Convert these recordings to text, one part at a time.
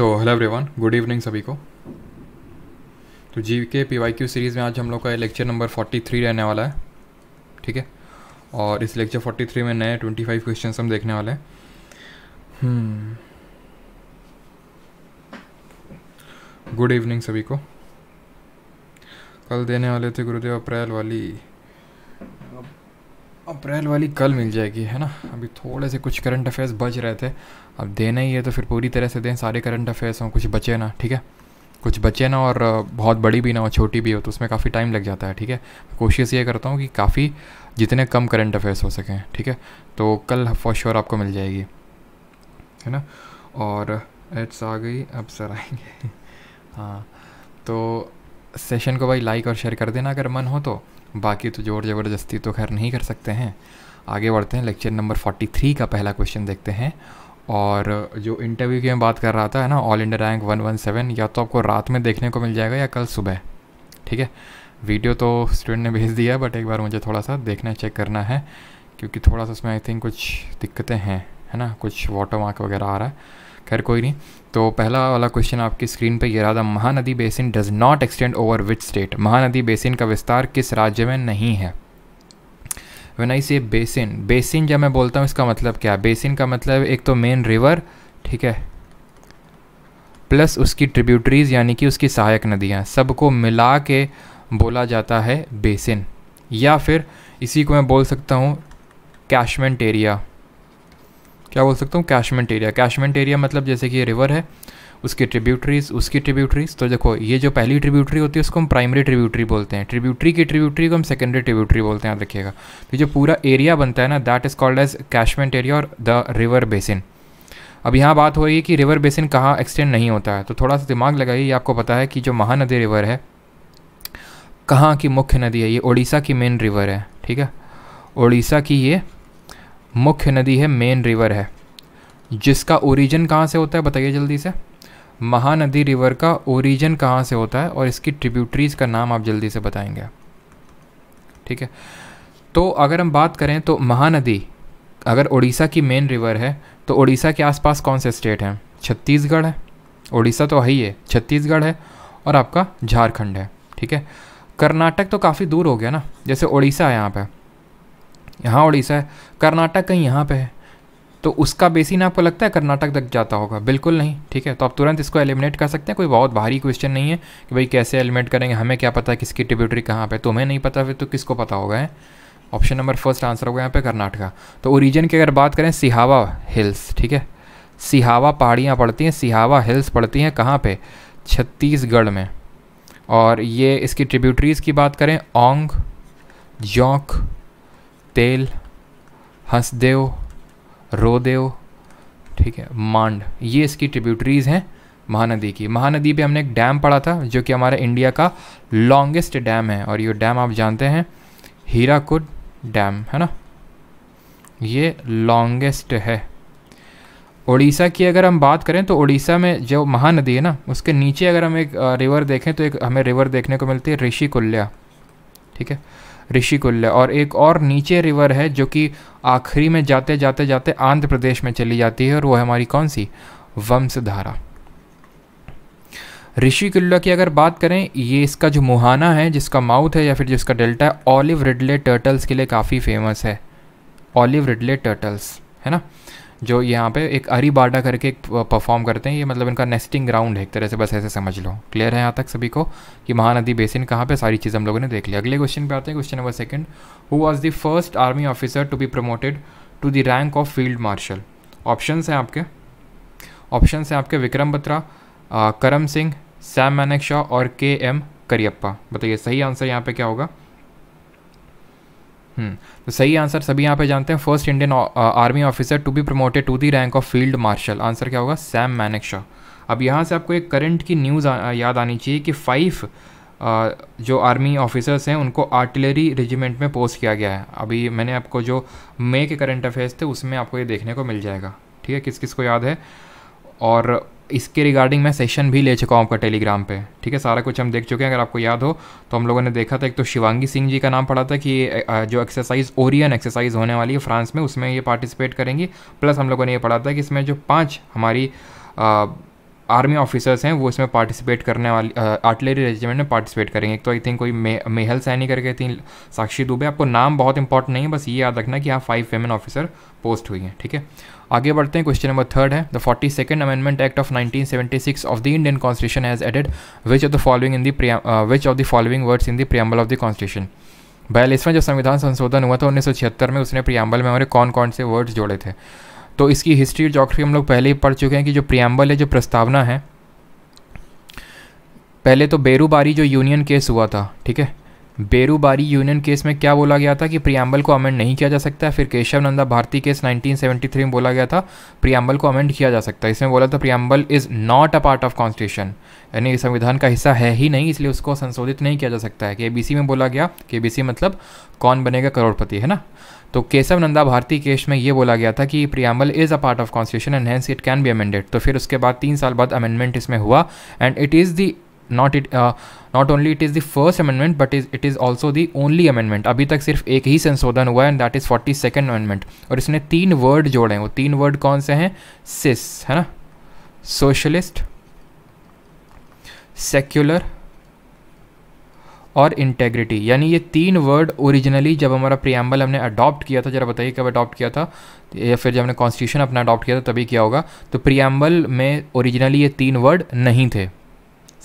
सो hello everyone good evening सभी को तो जी के पी वाई क्यू सीरीज़ में आज हम लोग का लेक्चर नंबर फोर्टी थ्री रहने वाला है ठीक है और इस लेक्चर फोर्टी थ्री में नए ट्वेंटी फाइव क्वेश्चन हम देखने वाले हैं गुड hmm. इवनिंग सभी को कल देने वाले थे गुरुदेव अप्रैल वाली अप्रैल वाली कल मिल जाएगी है ना अभी थोड़े से कुछ करंट अफेयर्स बच रहे थे अब देना ही है तो फिर पूरी तरह से दें सारे करंट अफेयर्स हों कुछ बचे ना ठीक है कुछ बचे ना और बहुत बड़ी भी ना हो छोटी भी हो तो उसमें काफ़ी टाइम लग जाता है ठीक है कोशिश ये करता हूँ कि काफ़ी जितने कम करंट अफेयर्स हो सकें ठीक है तो कल फॉर श्योर आपको मिल जाएगी है ना और एड्स आ गई अब सर आएंगे हाँ तो सेशन को भाई लाइक और शेयर कर देना अगर मन हो तो बाकी तो जोर ज़बरदस्ती तो खैर नहीं कर सकते हैं आगे बढ़ते हैं लेक्चर नंबर 43 का पहला क्वेश्चन देखते हैं और जो इंटरव्यू की मैं बात कर रहा था है ना ऑल इंडिया रैंक 117 या तो आपको रात में देखने को मिल जाएगा या कल सुबह ठीक है वीडियो तो स्टूडेंट ने भेज दिया बट एक बार मुझे थोड़ा सा देखना चेक करना है क्योंकि थोड़ा सा उसमें आई थिंक कुछ दिक्कतें हैं है ना कुछ वाटर मार्क वगैरह आ रहा है खैर कोई नहीं तो पहला वाला क्वेश्चन आपकी स्क्रीन पर गिरा था Mahanadi basin does not extend over which state Mahanadi basin का विस्तार किस राज्य में नहीं है वेन आई से बेसिन बेसिन जब मैं बोलता हूँ इसका मतलब क्या है बेसिन का मतलब एक तो मेन रिवर ठीक है प्लस उसकी ट्रिब्यूटरीज यानी कि उसकी सहायक नदियाँ सबको मिला के बोला जाता है बेसिन या फिर इसी को मैं बोल सकता हूँ कैशमेंट एरिया क्या बोल सकता हूँ कैशमेंट एरिया कैशमेंट एरिया मतलब जैसे कि रिवर है उसकी ट्रिब्यूटरीज उसकी ट्रिब्यूटरीज तो देखो ये जो पहली ट्रिब्यूटरी होती है उसको हम प्राइमरी ट्रिब्यूटरी बोलते हैं ट्रिब्यूटरी की ट्रिब्यूटरी को हम सेकेंडरी ट्रिब्यूटरी बोलते हैं याद रखिएगा तो जो पूरा एरिया बनता है ना that is called as catchment area और द रिवर बेसिन अब यहाँ बात हो रही है कि रिवर बेसिन कहाँ एक्सटेंड नहीं होता है तो थोड़ा सा दिमाग लगाइए ये आपको पता है कि जो महानदी रिवर है कहाँ की मुख्य नदी है ये ओडिशा की मेन रिवर है ठीक है ओडिशा की ये मुख्य नदी है मेन रिवर है जिसका ओरिजिन कहाँ से होता है बताइए जल्दी से महानदी रिवर का ओरिजिन कहाँ से होता है और इसकी ट्रिब्यूटरीज का नाम आप जल्दी से बताएंगे ठीक है तो अगर हम बात करें तो महानदी अगर उड़ीसा की मेन रिवर है तो उड़ीसा के आसपास कौन से स्टेट हैं छत्तीसगढ़ है उड़ीसा तो है ही है छत्तीसगढ़ है और आपका झारखंड है ठीक है कर्नाटक तो काफ़ी दूर हो गया ना जैसे उड़ीसा है यहाँ पर यहाँ उड़ीसा है कर्नाटक कहीं यहाँ पे है तो उसका बेसिन आपको लगता है कर्नाटक तक जाता होगा बिल्कुल नहीं ठीक है तो आप तुरंत इसको एलिमिनेट कर सकते हैं कोई बहुत भारी क्वेश्चन नहीं है कि भाई कैसे एलिमिनेट करेंगे हमें क्या पता है किसकी ट्रिब्यूटरी कहाँ पर तुम्हें नहीं पता फिर तो किसको पता होगा है ऑप्शन नंबर फर्स्ट आंसर होगा यहाँ पे कर्नाटका तो ओरिजन की अगर बात करें सिहावा हिल्स ठीक है सिहावा पहाड़ियाँ पड़ती हैं सिहावा हिल्स पड़ती हैं कहाँ पर छत्तीसगढ़ में और ये इसकी ट्रिब्यूटरीज़ की बात करें ओंग जोंक तेल हंसदेव देव ठीक है मांड ये इसकी ट्रिब्यूटरीज हैं महानदी की महानदी पे हमने एक डैम पढ़ा था जो कि हमारा इंडिया का लॉन्गेस्ट डैम है और ये डैम आप जानते हैं हीराकुड डैम है ना ये लॉन्गेस्ट है उड़ीसा की अगर हम बात करें तो उड़ीसा में जो महानदी है ना उसके नीचे अगर हम एक रिवर देखें तो एक हमें रिवर देखने को मिलती है ऋषिकुल्या ठीक है ऋषिकुल्य और एक और नीचे रिवर है जो कि आखिरी में जाते जाते जाते आंध्र प्रदेश में चली जाती है और वो है हमारी कौन सी वंशधारा ऋषिकुल्ला की अगर बात करें ये इसका जो मुहाना है जिसका माउथ है या फिर जिसका डेल्टा है ऑलिव रिडले टर्टल्स के लिए काफ़ी फेमस है ऑलिव रिडले टर्टल्स है ना जो यहाँ पे एक अरी बाडा करके एक परफॉर्म करते हैं ये मतलब इनका नेस्टिंग ग्राउंड है एक तरह से बस ऐसे समझ लो क्लियर है यहाँ तक सभी को कि महानदी बेसिन कहाँ पे सारी चीज़ हम लोगों ने देख ली अगले क्वेश्चन पे आते हैं question number second who was the first army officer to be promoted to the rank of field marshal option हैं आपके ऑप्शन हैं आपके विक्रम बत्रा करम सिंह सैम मैनक शाह और के एम करियप्पा बताइए सही आंसर यहाँ पर क्या होगा हम्म। तो सही आंसर सभी यहाँ पे जानते हैं first Indian army officer to be promoted to the rank of field marshal answer क्या होगा सैम मैनिकशॉ अब यहाँ से आपको एक करंट की न्यूज़ याद आनी चाहिए कि फाइव uh, जो आर्मी ऑफिसर्स हैं उनको आर्टिलरी रेजिमेंट में पोस्ट किया गया है अभी मैंने आपको जो मे के करंट अफेयर्स थे उसमें आपको ये देखने को मिल जाएगा ठीक है किस किस को याद है और इसके रिगार्डिंग मैं सेशन भी ले चुका हूँ आपका टेलीग्राम पे ठीक है सारा कुछ हम देख चुके हैं अगर आपको याद हो तो हम लोगों ने देखा था एक तो शिवांगी सिंह जी का नाम पढ़ा था कि जो एक्सरसाइज ओरियन एक्सरसाइज होने वाली है फ्रांस में उसमें ये पार्टिसिपेट करेंगी प्लस हम लोगों ने ये पढ़ा था कि इसमें जो पाँच हमारी आ, आर्मी ऑफिसर्स हैं वो इसमें पार्टिसिपेट करने वाली आर्टिलरी रेजिमेंट में पार्टिसिपेट करेंगे एक तो आई थिंक कोई मे, मेहल सैनी करके थी साक्षी दुबे आपको नाम बहुत इंपॉर्टेंट नहीं है बस ये याद रखना कि यहाँ फाइव फेमन ऑफिसर पोस्ट हुई हैं ठीक है थीके? आगे बढ़ते हैं क्वेश्चन नंबर थर्ड है the forty second amendment act of 1976 of the Indian constitution has added which of the following in the which of the following words in the preamble of the constitution बयालीसवां जो संविधान संशोधन हुआ था उन्नीस में उसने प्रियम्बल में हमारे कौन कौन से वर्ड्स जोड़े थे तो इसकी हिस्ट्री और जोग्राफी हम लोग पहले ही पढ़ चुके हैं कि जो प्रियम्बल है जो प्रस्तावना है पहले तो बेरूबारी जो यूनियन केस हुआ था ठीक है बेरूबारी यूनियन केस में क्या बोला गया था कि प्रियाम्बल को अमेंड नहीं किया जा सकता है फिर केशव नंदा भारती केस 1973 में बोला गया था प्रियाम्बल को अमेंड किया जा सकता है इसमें बोला था preamble is not a part of constitution यानी संविधान का हिस्सा है ही नहीं इसलिए उसको संशोधित नहीं किया जा सकता है के में बोला गया के मतलब कौन बनेगा करोड़पति है ना तो केशव नंदा भारती केस में ये बोला गया था कि preamble is a part of constitution and hence it can be amended तो फिर उसके बाद तीन साल बाद अमेंडमेंट इसमें हुआ and it is the not it not only it is the first amendment but is it is also the only amendment अभी तक सिर्फ एक ही संशोधन हुआ है and that is forty second amendment और इसने तीन वर्ड जोड़े हैं वो तीन वर्ड कौन से हैं सिस है ना सोशलिस्ट सेक्युलर और इंटेग्रिटी यानी ये तीन वर्ड ओरिजिनली जब हमारा प्रियम्बल हमने अडॉप्ट किया था जरा बताइए कब अडॉप्ट किया था या फिर जब हमने कॉन्स्टिट्यूशन अपना अडॉप्ट किया था तभी किया होगा तो प्रियम्बल में ओरिजिनली ये तीन वर्ड नहीं थे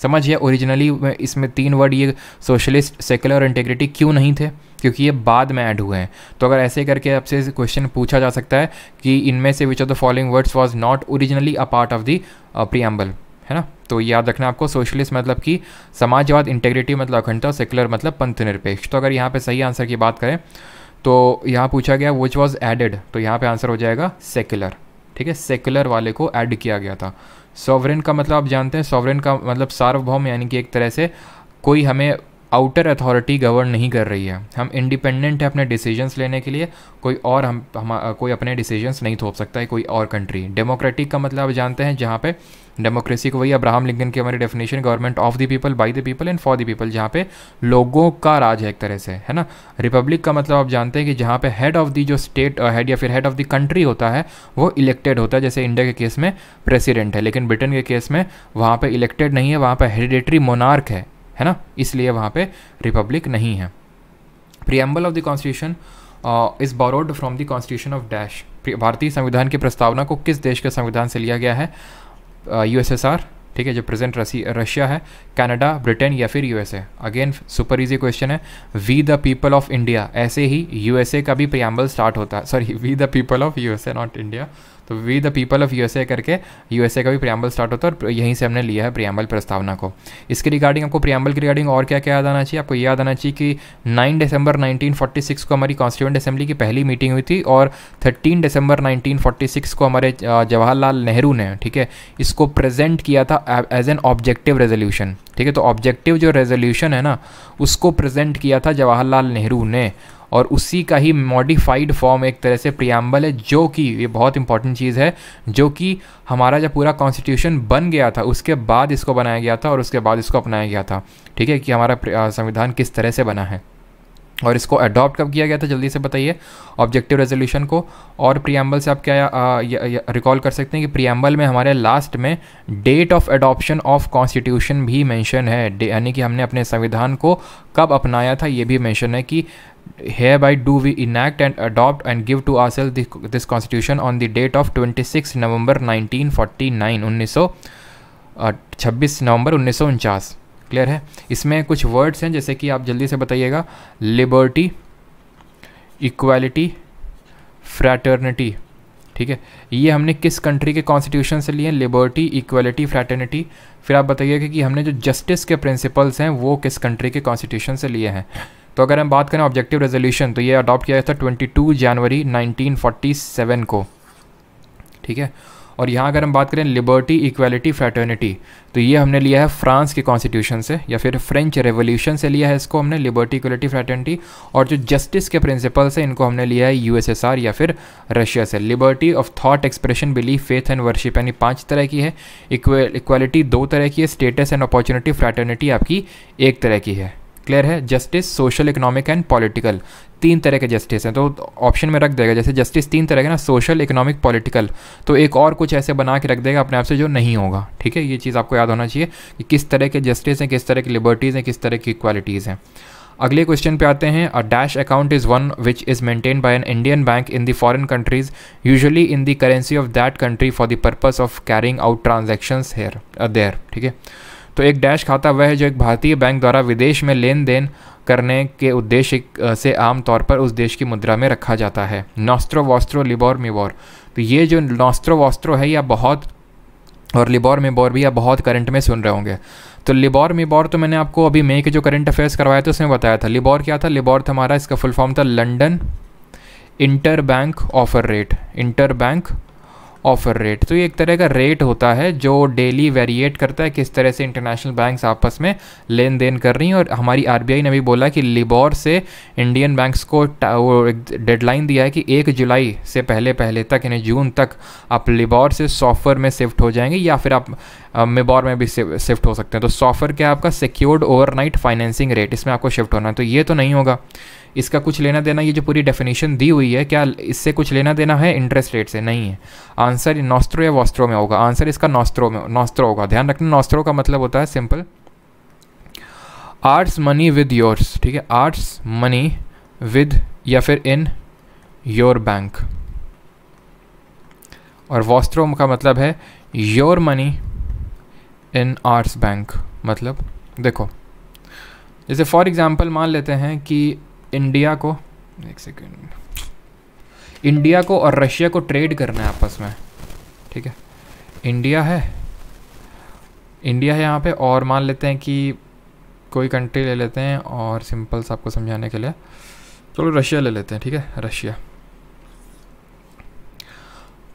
समझ गया ओरिजिनली इसमें तीन वर्ड ये सोशलिस्ट सेकुलर इंटेग्रिटी क्यों नहीं थे क्योंकि ये बाद में ऐड हुए हैं तो अगर ऐसे करके आपसे क्वेश्चन पूछा जा सकता है कि इनमें से which of the following words was not originally a part of the preamble है ना तो याद रखना आपको सोशलिस्ट मतलब कि समाजवाद इंटेग्रिटी मतलब अखंडता सेकुलर मतलब पंथ निरपेक्ष तो अगर यहाँ पे सही आंसर की बात करें तो यहाँ पूछा गया विच वॉज एडेड तो यहाँ पे आंसर हो जाएगा सेकुलर ठीक है सेकुलर वाले को ऐड किया गया था सॉवरेन का मतलब आप जानते हैं सॉवरेन का मतलब सार्वभौम यानी कि एक तरह से कोई हमें आउटर अथॉरिटी गवर्न नहीं कर रही है हम इंडिपेंडेंट हैं अपने डिसीजंस लेने के लिए कोई और हम हम कोई अपने डिसीजंस नहीं थोप सकता है कोई और कंट्री डेमोक्रेटिक का मतलब आप जानते हैं जहाँ पे डेमोक्रेसी को वही अब्राहम लिंकन की हमारी definition government of the people by the people and for the people जहाँ पे लोगों का राज है एक तरह से है ना रिपब्लिक का मतलब आप जानते हैं कि जहाँ पे हेड ऑफ दी जो स्टेट हेड या फिर हेड ऑफ द कंट्री होता है वो इलेक्टेड होता है जैसे इंडिया के केस में प्रेसिडेंट है लेकिन ब्रिटेन के केस में वहाँ पर इलेक्टेड नहीं है वहाँ पर हेरिडेटरी मोनार्क है है ना इसलिए वहाँ पे रिपब्लिक नहीं है preamble of the constitution is borrowed from the constitution of dash भारतीय संविधान की प्रस्तावना को किस देश के संविधान से लिया गया है यू uh, ठीक है जो प्रेजेंट रशिया है कनाडा ब्रिटेन या फिर USA again super easy question है we the people of India ऐसे ही यूएसए का भी प्रियम्बल स्टार्ट होता है sorry we the people of USA not India तो we the people of USA करके यूएसए का भी प्रियम्बल स्टार्ट होता है और यहीं से हमने लिया है प्रियम्बल प्रस्तावना को इसके रिगार्डिंग आपको प्रियम्बल के रिगार्डिंग और क्या क्या याद आना चाहिए आपको याद आना चाहिए कि 9 दिसंबर 1946 को हमारी कॉन्स्टिट्यूंट असेंबली की पहली मीटिंग हुई थी और 13 दिसंबर 1946 को हमारे जवाहरलाल नेहरू ने ठीक है इसको प्रेजेंट किया था एज एन ऑब्जेक्टिव रेजोल्यूशन ठीक है तो ऑब्जेक्टिव जो रेजोल्यूशन है ना उसको प्रेजेंट किया था जवाहरलाल नेहरू ने और उसी का ही मॉडिफाइड फॉर्म एक तरह से प्रियाम्बल है जो कि ये बहुत इंपॉर्टेंट चीज़ है जो कि हमारा जब पूरा कॉन्स्टिट्यूशन बन गया था उसके बाद इसको बनाया गया था और उसके बाद इसको अपनाया गया था ठीक है कि हमारा संविधान किस तरह से बना है और इसको अडॉप्ट कब किया गया था जल्दी से बताइए ऑब्जेक्टिव रेजोल्यूशन को और प्रियम्बल से आप क्या रिकॉल कर सकते हैं कि प्रियम्बल में हमारे लास्ट में date of adoption of constitution भी मेंशन है यानी कि हमने अपने संविधान को कब अपनाया था ये भी मेंशन है कि hereby do we enact and adopt and give to ourselves the, this constitution on the date of 26 नवंबर 1949 1926 नवंबर उन्नीस क्लियर है इसमें कुछ वर्ड्स हैं जैसे कि आप जल्दी से बताइएगा लिबर्टी इक्वालिटी फ्रैटर्निटी ठीक है ये हमने किस कंट्री के कॉन्स्टिट्यूशन से लिए लिबर्टी इक्वलिटी फ्रैटर्निटी फिर आप बताइएगा कि हमने जो जस्टिस के प्रिंसिपल्स हैं वो किस कंट्री के कॉन्स्टिट्यूशन से लिए हैं तो अगर हम बात करें ऑब्जेक्टिव रेजोल्यूशन तो ये अडॉप्ट किया गया था two January nineteen forty seven को ठीक है और यहाँ अगर हम बात करें लिबर्टी इक्वालिटी फ्रेटर्निटी तो ये हमने लिया है फ्रांस के कॉन्स्टिट्यूशन से या फिर फ्रेंच रेवोल्यूशन से लिया है इसको हमने लिबर्टी इक्वलिटी फ्रेटर्निटी और जो जस्टिस के प्रिंसिपल्स से इनको हमने लिया है यूएसएसआर या फिर रशिया से liberty of thought expression belief faith and worship यानी पाँच तरह की है इक्वालिटी दो तरह की है स्टेटस एंड अपॉर्चुनिटी फ्रैटर्निटी आपकी एक तरह की है क्लियर है justice social economic and political तीन तरह के जस्टिस हैं तो ऑप्शन में रख देगा जैसे जस्टिस तीन तरह के ना सोशल इकोनॉमिक पॉलिटिकल तो एक और कुछ ऐसे बना के रख देगा अपने आप से जो नहीं होगा ठीक है ये चीज़ आपको याद होना चाहिए कि किस तरह के जस्टिस हैं किस तरह की लिबर्टीज़ हैं किस तरह की इक्वालिटीज़ हैं अगले क्वेश्चन पे आते हैं a dash account is one which is maintain by an Indian bank in the foreign countries usually in the currency of that country for the purpose of carrying out transactions here there ठीक है तो एक dash खाता वह है जो एक भारतीय बैंक द्वारा विदेश में लेन देन करने के उद्देश्य से आमतौर पर उस देश की मुद्रा में रखा जाता है नॉस्ट्रो वॉस्ट्रो लिबोर मिबोर तो ये जो नॉस्ट्रो वॉस्ट्रो है या बहुत और लिबोर मिबोर भी आप बहुत करंट में सुन रहे होंगे तो लिबोर मिबोर तो मैंने आपको अभी मई के जो करंट अफेयर्स करवाए थे उसमें बताया था लिबोर क्या था लिबोर था हमारा इसका फुल फॉर्म था London interbank offer rate interbank offer rate तो ये एक तरह का रेट होता है जो डेली वेरिएट करता है किस तरह से इंटरनेशनल बैंक्स आपस में लेन देन कर रही हैं और हमारी आरबीआई ने भी बोला कि लिबॉर से इंडियन बैंक्स को डेडलाइन दिया है कि एक जुलाई से पहले पहले तक यानी जून तक आप लिबॉर से सॉफ्टवेयर में शिफ्ट हो जाएंगे या फिर आप मेबॉर में भी शिफ्ट हो सकते हैं तो सॉफ्टवेयर क्या आपका सिक्योर्ड ओवरनाइट फाइनेंसिंग रेट इसमें आपको शिफ्ट होना है तो ये तो नहीं होगा इसका कुछ लेना देना ये जो पूरी डेफिनेशन दी हुई है क्या इससे कुछ लेना देना है इंटरेस्ट रेट से नहीं है आंसर नॉस्ट्रो या वॉस्ट्रो में होगा आंसर इसका नॉस्ट्रो में नॉस्ट्रो होगा ध्यान रखना नॉस्ट्रो का मतलब होता है simple ours money with yours ठीक है आर्ट्स मनी विद या फिर इन योर बैंक और वॉस्ट्रो का मतलब है your money in ours bank मतलब देखो जैसे फॉर एग्ज़ाम्पल मान लेते हैं कि इंडिया को एक सेकेंड इंडिया को और रशिया को ट्रेड करना है आपस में ठीक है इंडिया है इंडिया है यहाँ पे और मान लेते हैं कि कोई कंट्री ले लेते हैं और सिंपल सा आपको समझाने के लिए चलो रशिया ले लेते हैं ठीक है रशिया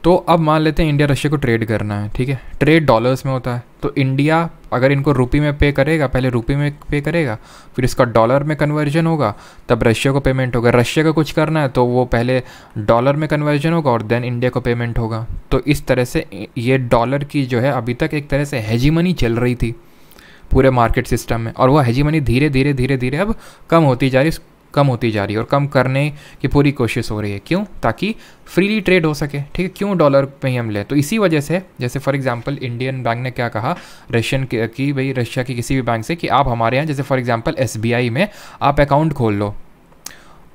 तो अब मान लेते हैं इंडिया रशिया को ट्रेड करना है ठीक है ट्रेड डॉलर्स में होता है तो इंडिया अगर इनको रुपी में पे करेगा पहले रुपी में पे करेगा फिर इसका डॉलर में कन्वर्जन होगा तब रशिया को पेमेंट होगा रशिया का कुछ करना है तो वो पहले डॉलर में कन्वर्जन होगा और देन इंडिया को पेमेंट होगा तो इस तरह से ये डॉलर की जो है अभी तक एक तरह से हेजीमनी चल रही थी पूरे मार्केट सिस्टम में और वो मनी धीरे धीरे धीरे धीरे अब कम होती जा रही कम होती जा रही है और कम करने की पूरी कोशिश हो रही है क्यों ताकि फ्रीली ट्रेड हो सके ठीक है क्यों डॉलर पे ही हम लें तो इसी वजह से जैसे फॉर एग्जांपल इंडियन बैंक ने क्या कहा रशियन की भाई रशिया की किसी भी बैंक से कि आप हमारे यहाँ जैसे फॉर एग्ज़ाम्पल एस में आप अकाउंट खोल लो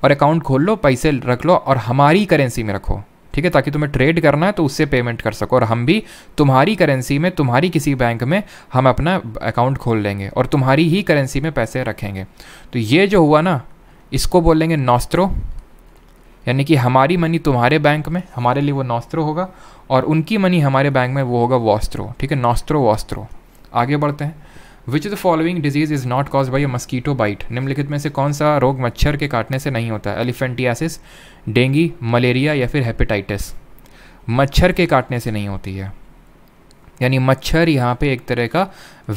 और अकाउंट खोल लो पैसे रख लो और हमारी करेंसी में रखो ठीक है ताकि तुम्हें ट्रेड करना है तो उससे पेमेंट कर सको और हम भी तुम्हारी करेंसी में तुम्हारी किसी बैंक में हम अपना अकाउंट खोल लेंगे और तुम्हारी ही करेंसी में पैसे रखेंगे तो ये जो हुआ ना इसको बोलेंगे नॉस्त्रो यानी कि हमारी मनी तुम्हारे बैंक में हमारे लिए वो नॉस्त्रो होगा और उनकी मनी हमारे बैंक में वो होगा वॉस्त्रो ठीक है नॉस्त्रो वॉस्त्रो आगे बढ़ते हैं which the following disease is not cause by a mosquito bite निम्नलिखित में से कौन सा रोग मच्छर के काटने से नहीं होता है एलिफेंटियासिस डेंगी मलेरिया या फिर हेपेटाइटिस मच्छर के काटने से नहीं होती है यानी मच्छर यहाँ पे एक तरह का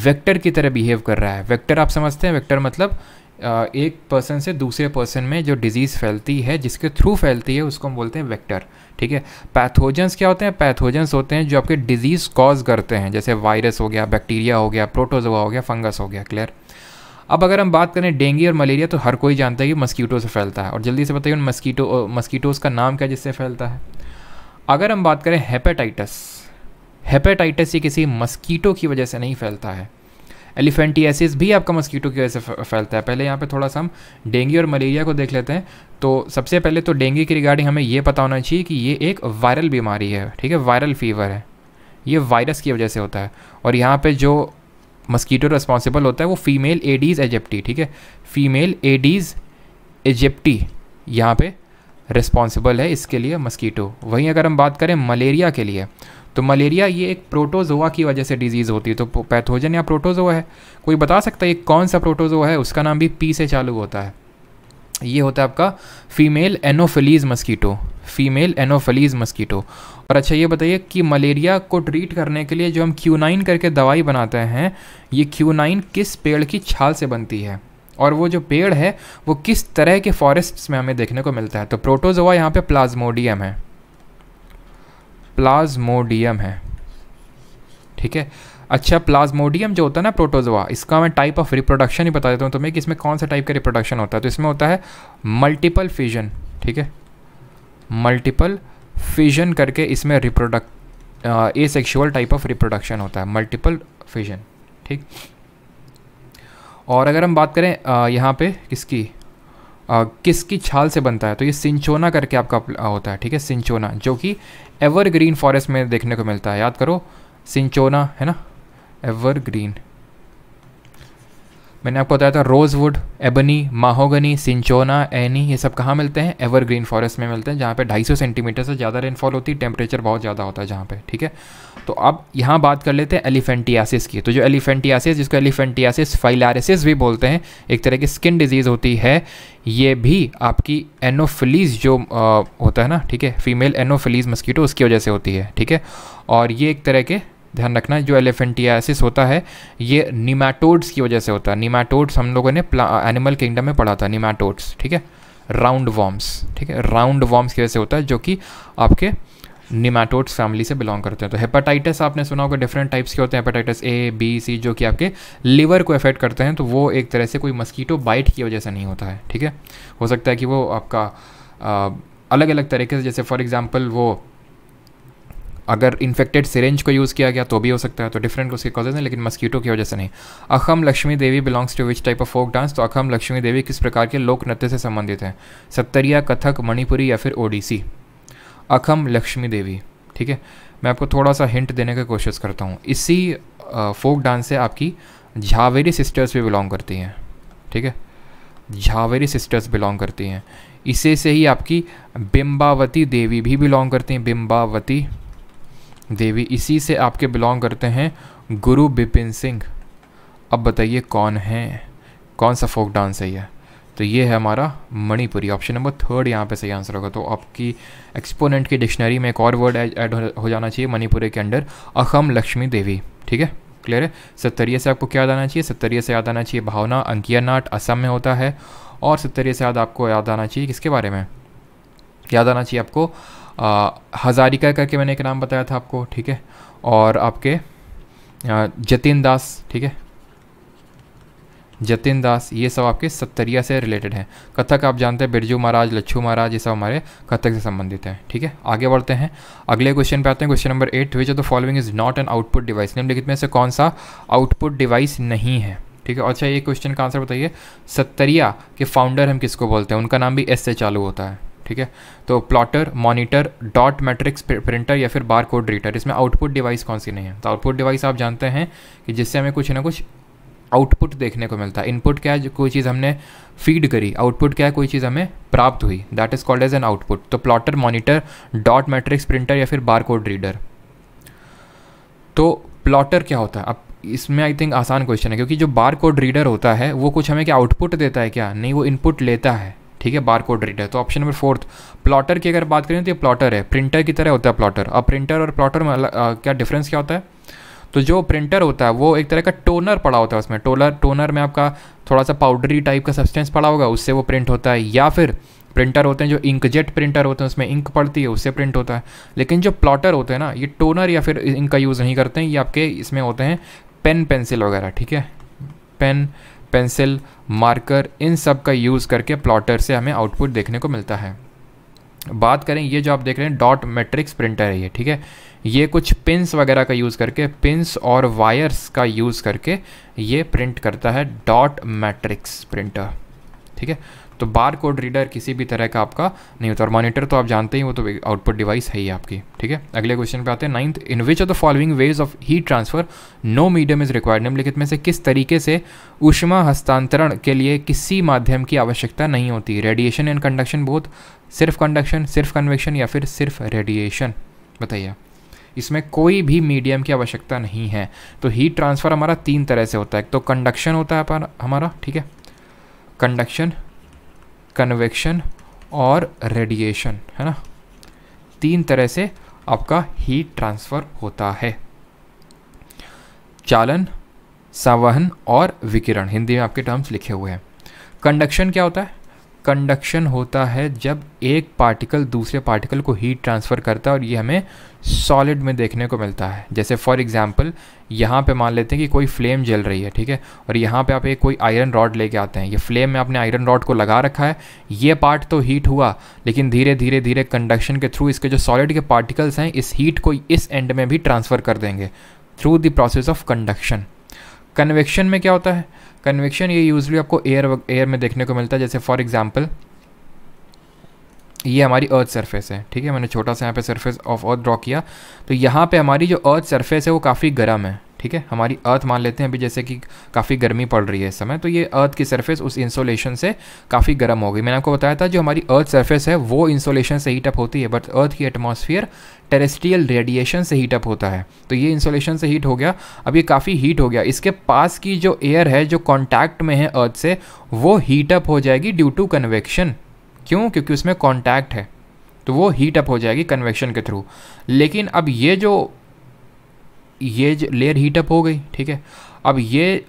वेक्टर की तरह बिहेव कर रहा है वेक्टर आप समझते हैं वेक्टर मतलब एक पर्सन से दूसरे पर्सन में जो डिजीज़ फैलती है जिसके थ्रू फैलती है उसको हम बोलते हैं वेक्टर ठीक है पैथोजेंस क्या होते हैं पैथोजेंस होते हैं जो आपके डिजीज़ कॉज करते हैं जैसे वायरस हो गया बैक्टीरिया हो गया प्रोटोजोआ हो गया फंगस हो गया क्लियर अब अगर हम बात करें डेंगू और मलेरिया तो हर कोई जानता है कि मस्कीटो से फैलता है और जल्दी से बताइए उन मस्कीटो मस्कीटोज़ का नाम क्या जिससे फैलता है अगर हम बात करें हेपेटाइटस हेपेटाइटस ये किसी मस्कीटो की वजह से नहीं फैलता है एलिफेंटियासिस भी आपका मस्कीटो की वजह से फैलता है पहले यहाँ पे थोड़ा सा हम डेंगू और मलेरिया को देख लेते हैं तो सबसे पहले तो डेंगू की रिगार्डिंग हमें ये पता होना चाहिए कि ये एक वायरल बीमारी है ठीक है वायरल फीवर है ये वायरस की वजह से होता है और यहाँ पर जो मस्कीटो रिस्पॉन्सिबल होता है वो फीमेल एडीज़ एजिप्टी ठीक है फीमेल एडीज़ एजिप्टी यहाँ पे रिस्पॉन्सिबल है इसके लिए मस्कीटो वहीं अगर हम बात करें मलेरिया के लिए तो मलेरिया ये एक प्रोटोजोआ की वजह से डिजीज़ होती है तो पैथोजन या प्रोटोजोआ है कोई बता सकता है ये कौन सा प्रोटोजोआ है उसका नाम भी पी से चालू होता है ये होता है आपका female anopheles mosquito female anopheles mosquito और अच्छा ये बताइए कि मलेरिया को ट्रीट करने के लिए जो हम क्यू नाइन करके दवाई बनाते हैं ये क्यू नाइन किस पेड़ की छाल से बनती है और वो जो पेड़ है वो किस तरह के फॉरेस्ट्स में हमें देखने को मिलता है तो प्रोटोजोआ यहाँ पे प्लाज्मोडियम है प्लाज्मोडियम है ठीक है अच्छा प्लाज्मोडियम जो होता है ना प्रोटोजोआ इसका मैं टाइप ऑफ रिप्रोडक्शन ही बता देता हूँ तुम्हें कि इसमें कौन सा टाइप का रिप्रोडक्शन होता है तो इसमें होता है मल्टीपल फिजन ठीक है मल्टीपल फिजन करके इसमें reproduct asexual type of reproduction होता है मल्टीपल फिजन ठीक और अगर हम बात करें यहाँ पे किसकी किसकी छाल से बनता है तो ये सिंचोना करके आपका होता है ठीक है सिंचोना जो कि एवरग्रीन फॉरेस्ट में देखने को मिलता है याद करो सिंचोना है ना एवरग्रीन मैंने आपको बताया था rosewood ebony mahogany cinchona any ये सब कहाँ मिलते हैं एवरग्रीन फॉरेस्ट में मिलते हैं जहाँ पे 250 सेंटीमीटर से ज़्यादा रेनफॉल होती है टेम्परेचर बहुत ज़्यादा होता है जहाँ पे ठीक है तो अब यहाँ बात कर लेते हैं एलिफेंटियासिस की तो जो एलिफेंटियासिस जिसको एलिफेंटियासिस फाइलारिसिस भी बोलते हैं एक तरह की स्किन डिजीज़ होती है ये भी आपकी एनोफिलीज जो आ, होता है ना ठीक है फीमेल एनोफिलीज मस्कीटो उसकी वजह से होती है ठीक है और ये एक तरह के ध्यान रखना जो एलिफेंटियासिस होता है ये निमाटोड्स की वजह से होता है निमाटोड्स हम लोगों ने एनिमल किंगडम में पढ़ा था निमाटोड्स ठीक है राउंड वॉम्स ठीक है राउंड वॉम्स की वजह से होता है जो कि आपके निमाटोड्स फैमिली से बिलोंग करते हैं तो हेपाटाइटिस आपने सुना होगा डिफरेंट टाइप्स के होते हैं हेपेटाइटिस ए बी सी जो कि आपके लीवर को अफेक्ट करते हैं तो वो एक तरह से कोई मस्कीटो बाइट की वजह से नहीं होता है ठीक है हो सकता है कि वो आपका आ, अलग अलग तरीके से जैसे फॉर एग्ज़ाम्पल वो अगर इन्फेक्टेड सिरेंज को यूज़ किया गया तो भी हो सकता है तो डिफरेंट उसके कॉजेज हैं लेकिन मस्कीटो की वजह से नहीं Akham Lakshmi Devi belongs to which type of folk dance तो अखम लक्ष्मी देवी किस प्रकार के लोक नृत्य से संबंधित हैं सत्तरिया कथक मणिपुरी या फिर ओडिसी अखम लक्ष्मी देवी ठीक है मैं आपको थोड़ा सा हिंट देने की कोशिश करता हूँ इसी फोक डांस से आपकी झावेरी सिस्टर्स भी बिलोंग करती हैं ठीक है झावेरी सिस्टर्स बिलोंग करती हैं इसे से ही आपकी बिम्बावती देवी भी बिलोंग करती हैं बिम्बावती देवी इसी से आपके बिलोंग करते हैं गुरु बिपिन सिंह अब बताइए कौन है कौन सा फोक डांस है यह तो ये है हमारा मणिपुरी ऑप्शन नंबर थर्ड यहाँ पे सही आंसर होगा तो आपकी एक्सपोनेंट की डिक्शनरी में एक और वर्ड ऐड हो जाना चाहिए मणिपुरी के अंडर अखम लक्ष्मी देवी ठीक है क्लियर है सत्तरीय से आपको क्या याद आना चाहिए सत्तरीय से याद आना चाहिए भावना अंकिया नाट असम में होता है और सत्तरीय से याद आपको याद आना चाहिए किसके बारे में याद आना चाहिए आपको आ, हजारिका करके मैंने एक नाम बताया था आपको ठीक है और आपके जतिन दास ठीक है जतिन दास ये सब आपके सत्तरिया से रिलेटेड हैं कथक आप जानते हैं बिरजू महाराज लच्छू महाराज ये सब हमारे कथक से संबंधित हैं ठीक है आगे बढ़ते हैं अगले क्वेश्चन पे आते हैं question number eight which of the following is not an output device निम्नलिखित में से कौन सा आउटपुट डिवाइस नहीं है ठीक है अच्छा ये क्वेश्चन का आंसर बताइए सत्तरिया के फाउंडर हम किसको बोलते हैं उनका नाम भी एस से चालू होता है ठीक है तो plotter monitor dot matrix printer या फिर बार कोड रीटर इसमें आउटपुट डिवाइस कौन सी नहीं है तो आउटपुट डिवाइस आप जानते हैं कि जिससे हमें कुछ ना कुछ आउटपुट देखने को मिलता है इनपुट क्या है कोई चीज़ हमने फीड करी आउटपुट क्या है कोई चीज़ हमें प्राप्त हुई that is called as an output तो plotter monitor dot matrix printer या फिर बार कोड रीडर तो प्लॉटर क्या होता है अब इसमें आई थिंक आसान क्वेश्चन है क्योंकि जो बार कोड रीडर होता है वो कुछ हमें क्या आउटपुट देता है क्या नहीं वो इनपुट लेता है ठीक है बार कोड रीडर तो ऑप्शन नंबर फोर्थ प्लॉटर की अगर बात करें तो ये प्लॉटर है प्रिंटर की तरह होता है प्लॉटर अब प्रिंटर और प्लॉटर में मतलब, क्या डिफरेंस क्या होता है तो जो प्रिंटर होता है वो एक तरह का टोनर पड़ा होता है उसमें टोलर टोनर में आपका थोड़ा सा पाउडरी टाइप का सब्सटेंस पड़ा होगा उससे वो प्रिंट होता है या फिर प्रिंटर होते हैं जो इंकजेट प्रिंटर होते हैं उसमें इंक पड़ती है उससे प्रिंट होता है लेकिन जो प्लॉटर होते हैं ना ये टोनर या फिर इंक का यूज़ नहीं करते हैं ये आपके इसमें होते हैं पेन पेंसिल वगैरह ठीक है पेन पेंसिल मार्कर इन सब का यूज़ करके प्लॉटर से हमें आउटपुट देखने को मिलता है बात करें ये जो आप देख रहे हैं डॉट मैट्रिक्स प्रिंटर है ये ठीक है ये कुछ पिंस वगैरह का यूज़ करके पिंस और वायर्स का यूज़ करके ये प्रिंट करता है डॉट मैट्रिक्स प्रिंटर ठीक है तो बार कोड रीडर किसी भी तरह का आपका नहीं होता और मॉनिटर तो आप जानते ही वो तो आउटपुट डिवाइस है ही आपकी ठीक है अगले क्वेश्चन पे आते हैं ninth in which of the following ways of heat transfer no medium is required निम्नलिखित में से किस तरीके से ऊष्मा हस्तांतरण के लिए किसी माध्यम की आवश्यकता नहीं होती रेडिएशन एंड कंडक्शन बोथ सिर्फ कंडक्शन सिर्फ कन्वेक्शन या फिर सिर्फ रेडिएशन बताइए इसमें कोई भी मीडियम की आवश्यकता नहीं है तो हीट ट्रांसफ़र हमारा तीन तरह से होता है तो कंडक्शन होता है हमारा ठीक है कंडक्शन कन्वेक्शन और रेडिएशन है ना तीन तरह से आपका हीट ट्रांसफ़र होता है चालन संवहन और विकिरण हिंदी में आपके टर्म्स लिखे हुए हैं कंडक्शन क्या होता है कंडक्शन होता है जब एक पार्टिकल दूसरे पार्टिकल को हीट ट्रांसफ़र करता है और ये हमें सॉलिड में देखने को मिलता है जैसे फॉर एग्जांपल यहाँ पे मान लेते हैं कि कोई फ्लेम जल रही है ठीक है और यहाँ पे आप एक कोई आयरन रॉड लेके आते हैं ये फ्लेम में आपने आयरन रॉड को लगा रखा है ये पार्ट तो हीट हुआ लेकिन धीरे धीरे धीरे कंडक्शन के थ्रू इसके जो सॉलिड के पार्टिकल्स हैं इस हीट को इस एंड में भी ट्रांसफ़र कर देंगे through the process of conduction convection में क्या होता है कन्वेक्शन ये यूजली आपको एयर एयर में देखने को मिलता है जैसे फॉर एग्जाम्पल ये हमारी अर्थ सरफेस है ठीक है मैंने छोटा सा यहाँ पे सरफेस ऑफ अर्थ ड्रॉ किया तो यहाँ पे हमारी जो अर्थ सरफेस है वो काफ़ी गर्म है ठीक है हमारी अर्थ मान लेते हैं अभी जैसे कि काफ़ी गर्मी पड़ रही है इस समय तो ये अर्थ की सरफेस उस इंसोलेशन से काफ़ी गर्म हो गई मैंने आपको बताया था जो हमारी अर्थ सरफेस है वो इंसोलेशन से हीटअप होती है बट अर्थ की एटमोसफियर टेरेस्ट्रियल रेडिएशन से हीटअप होता है तो ये इंसोलेशन से हीट हो गया अब ये काफ़ी हीट हो गया इसके पास की जो एयर है जो कॉन्टैक्ट में है अर्थ से वो हीटअप हो जाएगी ड्यू टू कन्वेक्शन क्यों क्योंकि उसमें कॉन्टैक्ट है तो वो हीटअप हो जाएगी कन्वेक्शन के थ्रू लेकिन अब ये जो ये लेयर हीटअप हो गई ठीक है अब ये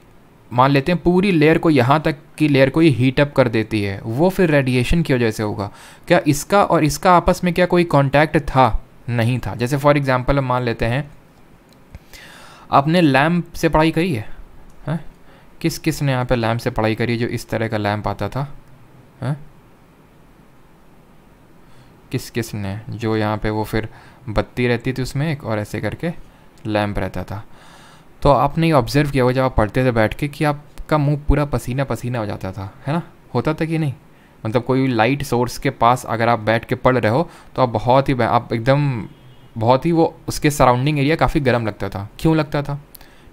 मान लेते हैं पूरी लेयर को यहाँ तक की लेयर को ये हीटअप कर देती है वो फिर रेडिएशन की वजह से होगा क्या इसका और इसका आपस में क्या कोई कॉन्टैक्ट था नहीं था जैसे फॉर एग्ज़ाम्पल हम मान लेते हैं आपने लैम्प से पढ़ाई करी है, है? हाँ? किस किस ने यहाँ पे लैम्प से पढ़ाई करी जो इस तरह का लैम्प आता था है? हाँ? किस किस ने जो यहाँ पे वो फिर बत्ती रहती थी उसमें एक और ऐसे करके लैम्प रहता था तो आपने ये ऑब्जर्व किया होगा जब आप पढ़ते थे बैठ के कि आपका मुंह पूरा पसीना पसीना हो जाता था है ना होता था कि नहीं मतलब कोई लाइट सोर्स के पास अगर आप बैठ के पढ़ रहे हो तो आप बहुत ही आप एकदम बहुत ही वो उसके सराउंडिंग एरिया काफ़ी गर्म लगता था क्यों लगता था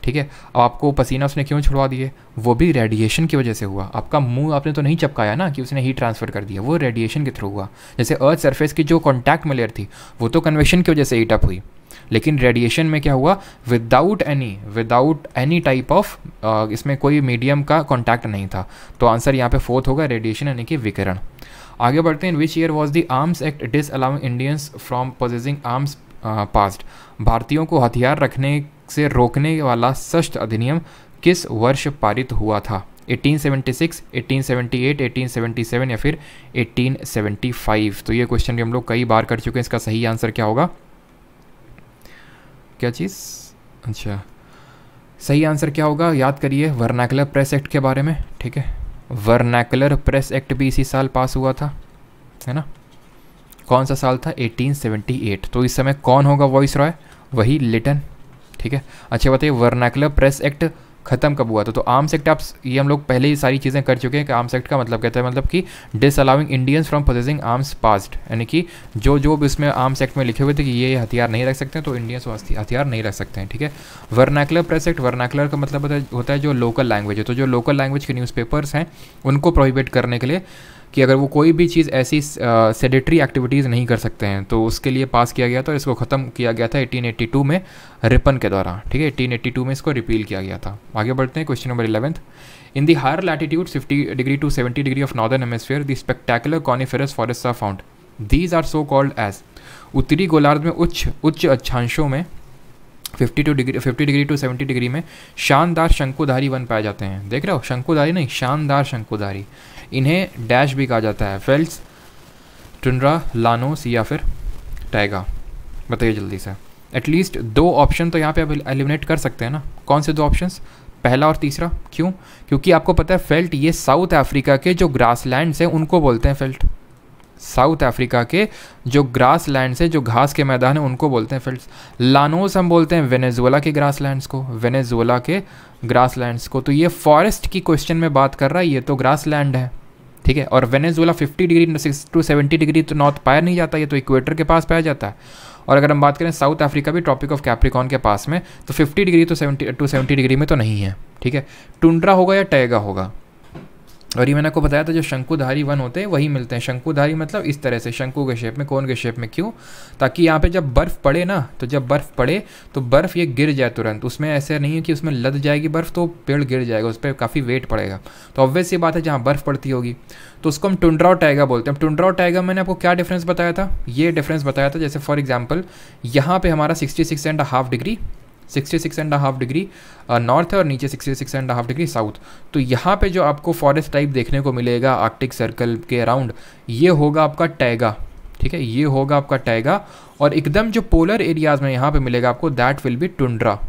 ठीक है अब आपको पसीना उसने क्यों छुड़वा दिए वो भी रेडिएशन की वजह से हुआ आपका मुंह आपने तो नहीं चपकाया ना कि उसने हीट ट्रांसफ़र कर दिया वो रेडिएशन के थ्रू हुआ जैसे अर्थ सरफेस की जो कॉन्टैक्ट में लेयर थी वो तो कन्वेक्शन की वजह से हीट अप हुई लेकिन रेडिएशन में क्या हुआ without any without any type of इसमें कोई मीडियम का कॉन्टैक्ट नहीं था तो आंसर यहाँ पे फोर्थ होगा रेडिएशन यानी कि विकिरण आगे बढ़ते हैं which year was the arms act disallowing Indians from possessing arms passed भारतीयों को हथियार रखने से रोकने वाला सस्त अधिनियम किस वर्ष पारित हुआ था 1876, 1878, 1877 या फिर 1875 तो ये क्वेश्चन भी हम लोग कई बार कर चुके हैं इसका सही आंसर क्या होगा क्या चीज़ अच्छा सही आंसर क्या होगा याद करिए वर्नैकुलर प्रेस एक्ट के बारे में ठीक है वर्नैकुलर प्रेस एक्ट भी इसी साल पास हुआ था है ना कौन सा साल था 1878 तो इस समय कौन होगा वॉइस रॉय वही लिटन ठीक है अच्छा बताइए वर्नैकुलर प्रेस एक्ट ख़त्म कब हुआ था तो आर्म्स एक्ट आप ये हम लोग पहले ही सारी चीज़ें कर चुके हैं कि आर्म्स एक्ट का मतलब कहता है मतलब कि disallowing Indians from processing arms passed यानी कि जो जो भी उसमें आर्म्स एक्ट में लिखे हुए थे कि ये हथियार नहीं रख सकते हैं तो इंडियंस हथियार नहीं रख सकते हैं ठीक है वर्नाकुलर प्रेस एक्ट वर्नाकुलर का मतलब होता है जो लोकल लैंग्वेज है तो जो लोकल लैंग्वेज के न्यूज़पेपर्स हैं उनको प्रोहिबिट करने के लिए कि अगर वो कोई भी चीज़ ऐसी सेडेटरी एक्टिविटीज़ नहीं कर सकते हैं तो उसके लिए पास किया गया था और इसको ख़त्म किया गया था 1882 में रिपन के द्वारा ठीक है 1882 में इसको रिपील किया गया था आगे बढ़ते हैं question number eleventh in the higher latitude 50 degree to 70 degree of northern hemisphere the spectacular coniferous forest are found these are so called as उत्तरी गोलार्ध में उच्च उच्च अच्छांशों में 52 डिग्री 50 डिग्री टू 70 डिग्री में शानदार शंकुधारी वन पाए जाते हैं देख रहे हो शंकुधारी नहीं शानदार शंकुधारी इन्हें डैश भी कहा जाता है फेल्ट्स टुंड्रा लानोस या फिर टाइगा बताइए जल्दी से एटलीस्ट दो ऑप्शन तो यहाँ पे आप एलिमिनेट कर सकते हैं ना कौन से दो ऑप्शंस पहला और तीसरा क्यों क्योंकि आपको पता है फेल्ट ये साउथ अफ्रीका के जो ग्रास लैंड हैं उनको बोलते हैं फेल्ट साउथ अफ्रीका के जो ग्रास लैंड हैं जो घास के मैदान हैं उनको बोलते हैं फेल्ट लानोस हम बोलते हैं वेनेजुएला के ग्रास लैंड्स को वेनेजुएला के ग्रास लैंड को तो ये फॉरेस्ट की क्वेश्चन में बात कर रहा है ये तो ग्रास लैंड है ठीक है और वेनेजुएला 50 डिग्री टू 70 डिग्री तो नॉर्थ पाया नहीं जाता ये तो इक्वेटर के पास पाया जाता है और अगर हम बात करें साउथ अफ्रीका भी ट्रॉपिक ऑफ कैप्रिकॉन के पास में तो 50 डिग्री तो 70 टू 70 डिग्री में तो नहीं है ठीक है टुंड्रा होगा या टैगा होगा और ये मैंने आपको बताया था जो शंकुधारी वन होते हैं वही मिलते हैं शंकुधारी मतलब इस तरह से शंकु के शेप में कौन के शेप में क्यों ताकि यहाँ पे जब बर्फ़ पड़े ना तो जब बर्फ़ पड़े तो बर्फ़ ये गिर जाए तुरंत उसमें ऐसे नहीं है कि उसमें लद जाएगी बर्फ़ तो पेड़ गिर जाएगा उस पर काफ़ी वेट पड़ेगा तो ऑब्वियस ये बात है जहाँ बर्फ़ पड़ती होगी तो उसको हम टुंड्राव टाइगर बोलते हैं टुंड्राव टाइगर मैंने आपको क्या डिफरेंस बताया था ये डिफरेंस बताया था जैसे फॉर एग्जाम्पल यहाँ पर हमारा sixty six and half degree sixty six and half degree north है और नीचे sixty six and half degree south तो यहाँ पे जो आपको फॉरेस्ट टाइप देखने को मिलेगा आर्कटिक सर्कल के अराउंड ये होगा आपका टैगा ठीक है ये होगा आपका टैगा और एकदम जो पोलर एरियाज़ में यहाँ पे मिलेगा आपको दैट विल बी टुंड्रा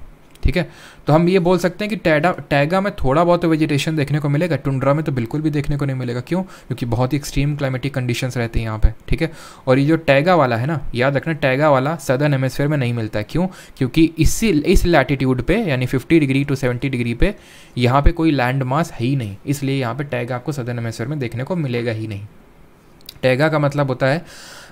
ठीक है तो हम ये बोल सकते हैं कि टैडा टैगा में थोड़ा बहुत वेजिटेशन देखने को मिलेगा टुंड्रा में तो बिल्कुल भी देखने को नहीं मिलेगा क्यों क्योंकि बहुत ही एक्सट्रीम क्लाइमेटिक कंडीशंस रहते हैं यहाँ पे ठीक है और ये जो टैगा वाला है ना याद रखना टैगा वाला सदर्न एमोस्फेयर में नहीं मिलता है क्यों क्योंकि इसी इस लैटिट्यूड पर यानी fifty degree to seventy degree पे यहाँ पर कोई लैंड मास है ही नहीं इसलिए यहाँ पर टैगा आपको सदर्न एमोस्फेयर में देखने को मिलेगा ही नहीं टैगा का मतलब होता है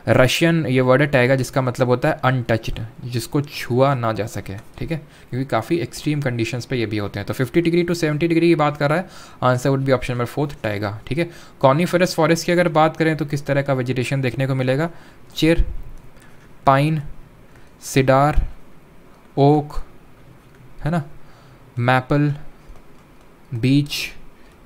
रशियन ये वर्ड है टैगा जिसका मतलब होता है अनटचड जिसको छुआ ना जा सके ठीक है क्योंकि काफ़ी एक्सट्रीम कंडीशंस पे ये भी होते हैं तो 50 डिग्री टू 70 डिग्री की बात कर रहा है answer would be option number fourth taiga ठीक है कॉनीफेरस फॉरेस्ट की अगर बात करें तो किस तरह का वेजिटेशन देखने को मिलेगा चिर पाइन सिडार ओक है ना मैपल बीच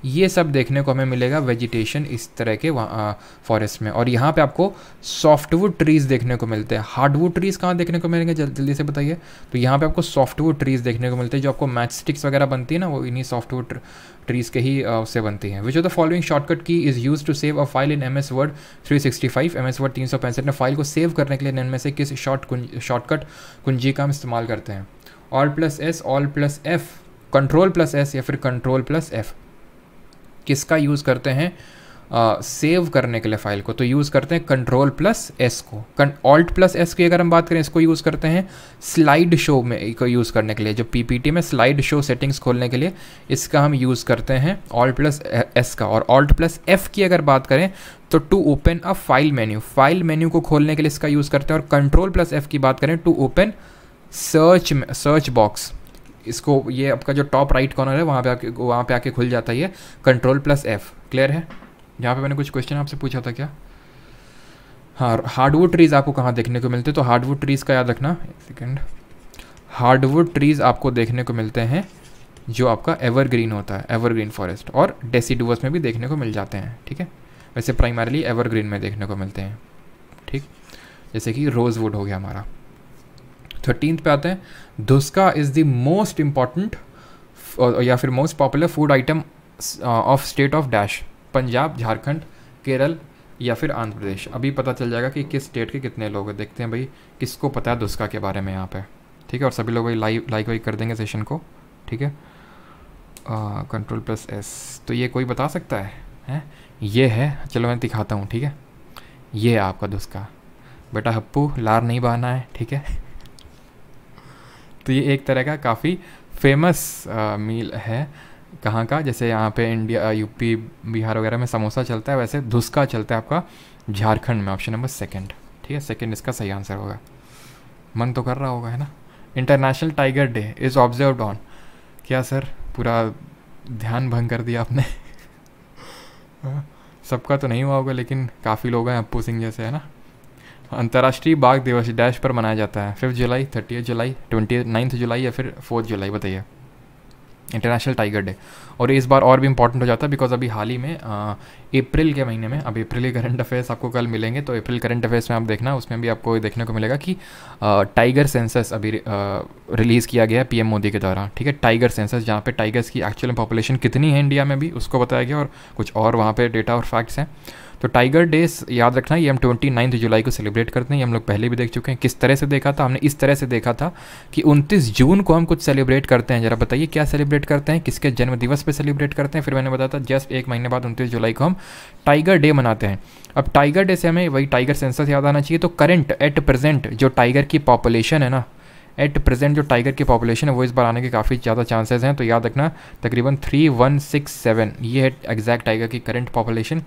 ये सब देखने को हमें मिलेगा वेजिटेशन इस तरह के वहाँ फॉरेस्ट में और यहाँ पे आपको सॉफ्टवुड ट्रीज़ देखने को मिलते हैं हार्डवुड ट्रीज़ कहाँ देखने को मिलेंगे जल, जल्दी से बताइए तो यहाँ पे आपको सॉफ्टवुड ट्रीज़ देखने को मिलते हैं जो आपको मैच स्टिक्स वगैरह बनती है ना वो इन्हीं सॉफ्टवुड ट्रीज़ के ही उससे बनती हैं which of the following shortcut key is used to save a file in M S Word three sixty five M S Word तीन सौ पैंसठ में फाइल को सेव करने के लिए इनमें से किस शॉर्ट शॉर्टकट कुंजी का हम इस्तेमाल करते हैं alt plus S alt plus F control plus S या फिर कंट्रोल प्लस एफ़ किसका यूज़ करते हैं सेव uh, करने के लिए फाइल को तो यूज़ करते हैं कंट्रोल प्लस एस को ऑल्ट प्लस एस की अगर हम बात करें इसको यूज़ करते हैं स्लाइड शो में को यूज़ करने के लिए जो पीपीटी में स्लाइड शो सेटिंग्स खोलने के लिए इसका हम यूज़ करते हैं ऑल्ट प्लस एस का और ऑल्ट प्लस एफ़ की अगर बात करें तो to open a file menu file menu को खोलने के लिए इसका यूज़ करते हैं और कंट्रोल प्लस एफ़ की बात करें to open search search box इसको ये आपका जो टॉप राइट कॉर्नर है वहाँ पे आके वहाँ पे आके खुल जाता है ये कंट्रोल प्लस एफ़ क्लियर है यहाँ पे मैंने कुछ क्वेश्चन आपसे पूछा था क्या हाँ हार्डवुड ट्रीज़ आपको कहाँ देखने को मिलते हैं तो हार्डवुड ट्रीज़ का याद रखना एक सेकेंड हार्डवुड ट्रीज़ आपको देखने को मिलते हैं जो आपका एवरग्रीन होता है एवरग्रीन फॉरेस्ट और डेसीडुअस में भी देखने को मिल जाते हैं ठीक है वैसे प्राइमरली एवरग्रीन में देखने को मिलते हैं ठीक जैसे कि रोज़वुड हो गया हमारा थर्टीन पे आते हैं dhuska is the most important या फिर most popular food item of state of dash Punjab Jharkhand Kerala या फिर आंध्र प्रदेश अभी पता चल जाएगा कि किस स्टेट के कितने लोग हैं देखते हैं भाई किसको पता है दुस्का के बारे में यहाँ पे ठीक है और सभी लोग भाई लाइक लाइक वाइक कर देंगे सेशन को ठीक है कंट्रोल प्लस एस तो ये कोई बता सकता है हैं ये है चलो मैं दिखाता हूँ ठीक है ये है आपका दुस्का बेटा हप्पू लार नहीं बहाना है ठीक है तो ये एक तरह का काफ़ी फेमस मील है कहाँ का जैसे यहाँ पे इंडिया यूपी बिहार वगैरह में समोसा चलता है वैसे धुसका चलता है आपका झारखंड में ऑप्शन नंबर सेकंड ठीक है सेकंड इसका सही आंसर होगा मन तो कर रहा होगा है ना international tiger day is observe on क्या सर पूरा ध्यान भंग कर दिया आपने हाँ? सबका तो नहीं हुआ होगा लेकिन काफ़ी लोग हैं अप्पू सिंह जैसे है ना अंतर्राष्ट्रीय बाघ दिवस डैश पर मनाया जाता है fifth July thirty July twenty ninth July या फिर फोर्थ जुलाई बताइए इंटरनेशनल टाइगर डे और इस बार और भी इंपॉर्टेंट हो जाता है बिकॉज अभी हाल ही में अप्रैल के महीने में अब अप्रैल के करंट अफेयर्स आपको कल मिलेंगे तो अप्रैल करंट अफेयर्स में आप देखना उसमें भी आपको देखने को मिलेगा कि टाइगर सेंसस अभी रिलीज़ किया गया पीएम मोदी के द्वारा ठीक है टाइगर सेंसस जहाँ पे टाइगर्स की एक्चुअल पॉपुलेशन कितनी है इंडिया में भी उसको बताया गया और कुछ और वहाँ पर डेटा और फैक्ट्स हैं तो टाइगर डेज याद रखना ये हम ट्वेंटी नाइन्थ जुलाई को सेलिब्रेट करते हैं ये हम लोग पहले भी देख चुके हैं किस तरह से देखा था हमने इस तरह से देखा था कि 29 जून को हम कुछ सेलिब्रेट करते हैं ज़रा बताइए क्या सेलिब्रेट करते हैं किसके जन्मदिवस पर पे सेलिब्रेट करते हैं फिर मैंने बताया था जस्ट एक महीने बाद उनतीस जुलाई को हम टाइगर डे मनाते हैं अब टाइगर डे से हमें वही टाइगर सेंसस याद आना चाहिए तो करंट एट प्रेजेंट जो टाइगर की पॉपुलेशन है ना एट प्रेजेंट जो टाइगर की पॉपुलेशन है वो इस बार आने के काफ़ी ज़्यादा चांसेस हैं तो याद रखना तकरीबन थ्री वन सिक्स सेवन ये है एग्जैक्ट टाइगर की करंट पॉपुलेशन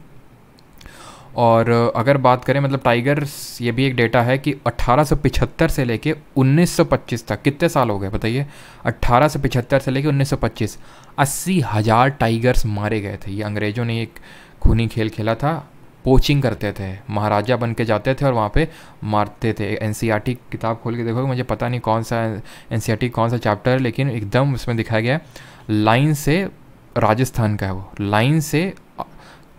और अगर बात करें मतलब टाइगर्स ये भी एक डेटा है कि 1875 से लेके 1925 तक कितने साल हो गए बताइए 1875 से लेके 1925 अस्सी हज़ार टाइगर्स मारे गए थे ये अंग्रेज़ों ने एक खूनी खेल खेला था पोचिंग करते थे महाराजा बन के जाते थे और वहाँ पे मारते थे एन e किताब खोल के देखोगे मुझे पता नहीं कौन सा एन e कौन सा चैप्टर है लेकिन एकदम उसमें दिखाया गया लाइन से राजस्थान का है वो लाइन से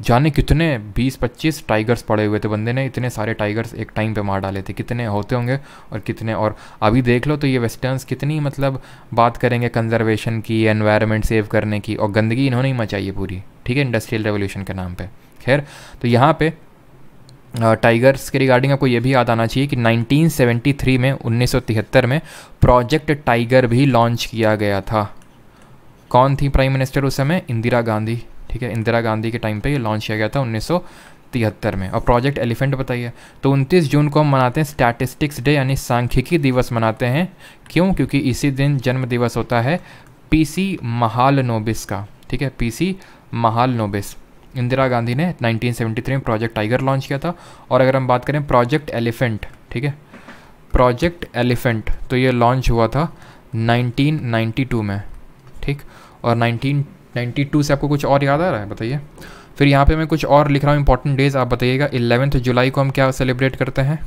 जाने कितने 20-25 टाइगर्स पड़े हुए थे बंदे ने इतने सारे टाइगर्स एक टाइम पे मार डाले थे कितने होते होंगे और कितने और अभी देख लो तो ये वेस्टर्न्स कितनी मतलब बात करेंगे कंजर्वेशन की एनवायरनमेंट सेव करने की और गंदगी इन्होंने ही मचाई है पूरी ठीक है इंडस्ट्रियल रेवोल्यूशन के नाम पर खैर तो यहाँ पर टाइगर्स के रिगार्डिंग आपको ये भी याद आना चाहिए कि 1973 में 1973 में प्रोजेक्ट टाइगर भी लॉन्च किया गया था कौन थी प्राइम मिनिस्टर उस समय इंदिरा गांधी ठीक है इंदिरा गांधी के टाइम पर यह लॉन्च किया गया था उन्नीस तिहत्तर में और प्रोजेक्ट एलिफेंट बताइए तो 29 जून को हम मनाते हैं स्टैटिस्टिक्स डे यानी सांख्यिकी दिवस मनाते हैं क्यों क्योंकि इसी दिन जन्म दिवस होता है पीसी महाल नोबिस का ठीक है पीसी महाल नोबिस इंदिरा गांधी ने 1973 में प्रोजेक्ट टाइगर लॉन्च किया था और अगर हम बात करें प्रोजेक्ट एलिफेंट ठीक है प्रोजेक्ट एलिफेंट तो ये लॉन्च हुआ था नाइनटीन में ठीक और नाइनटीन नाइन्टी टू से आपको कुछ और याद आ रहा है बताइए फिर यहाँ पे मैं कुछ और लिख रहा हूँ इंपॉर्टेंट डेज़ आप बताइएगा एलेवेंथ जुलाई को हम क्या सेलिब्रेट करते हैं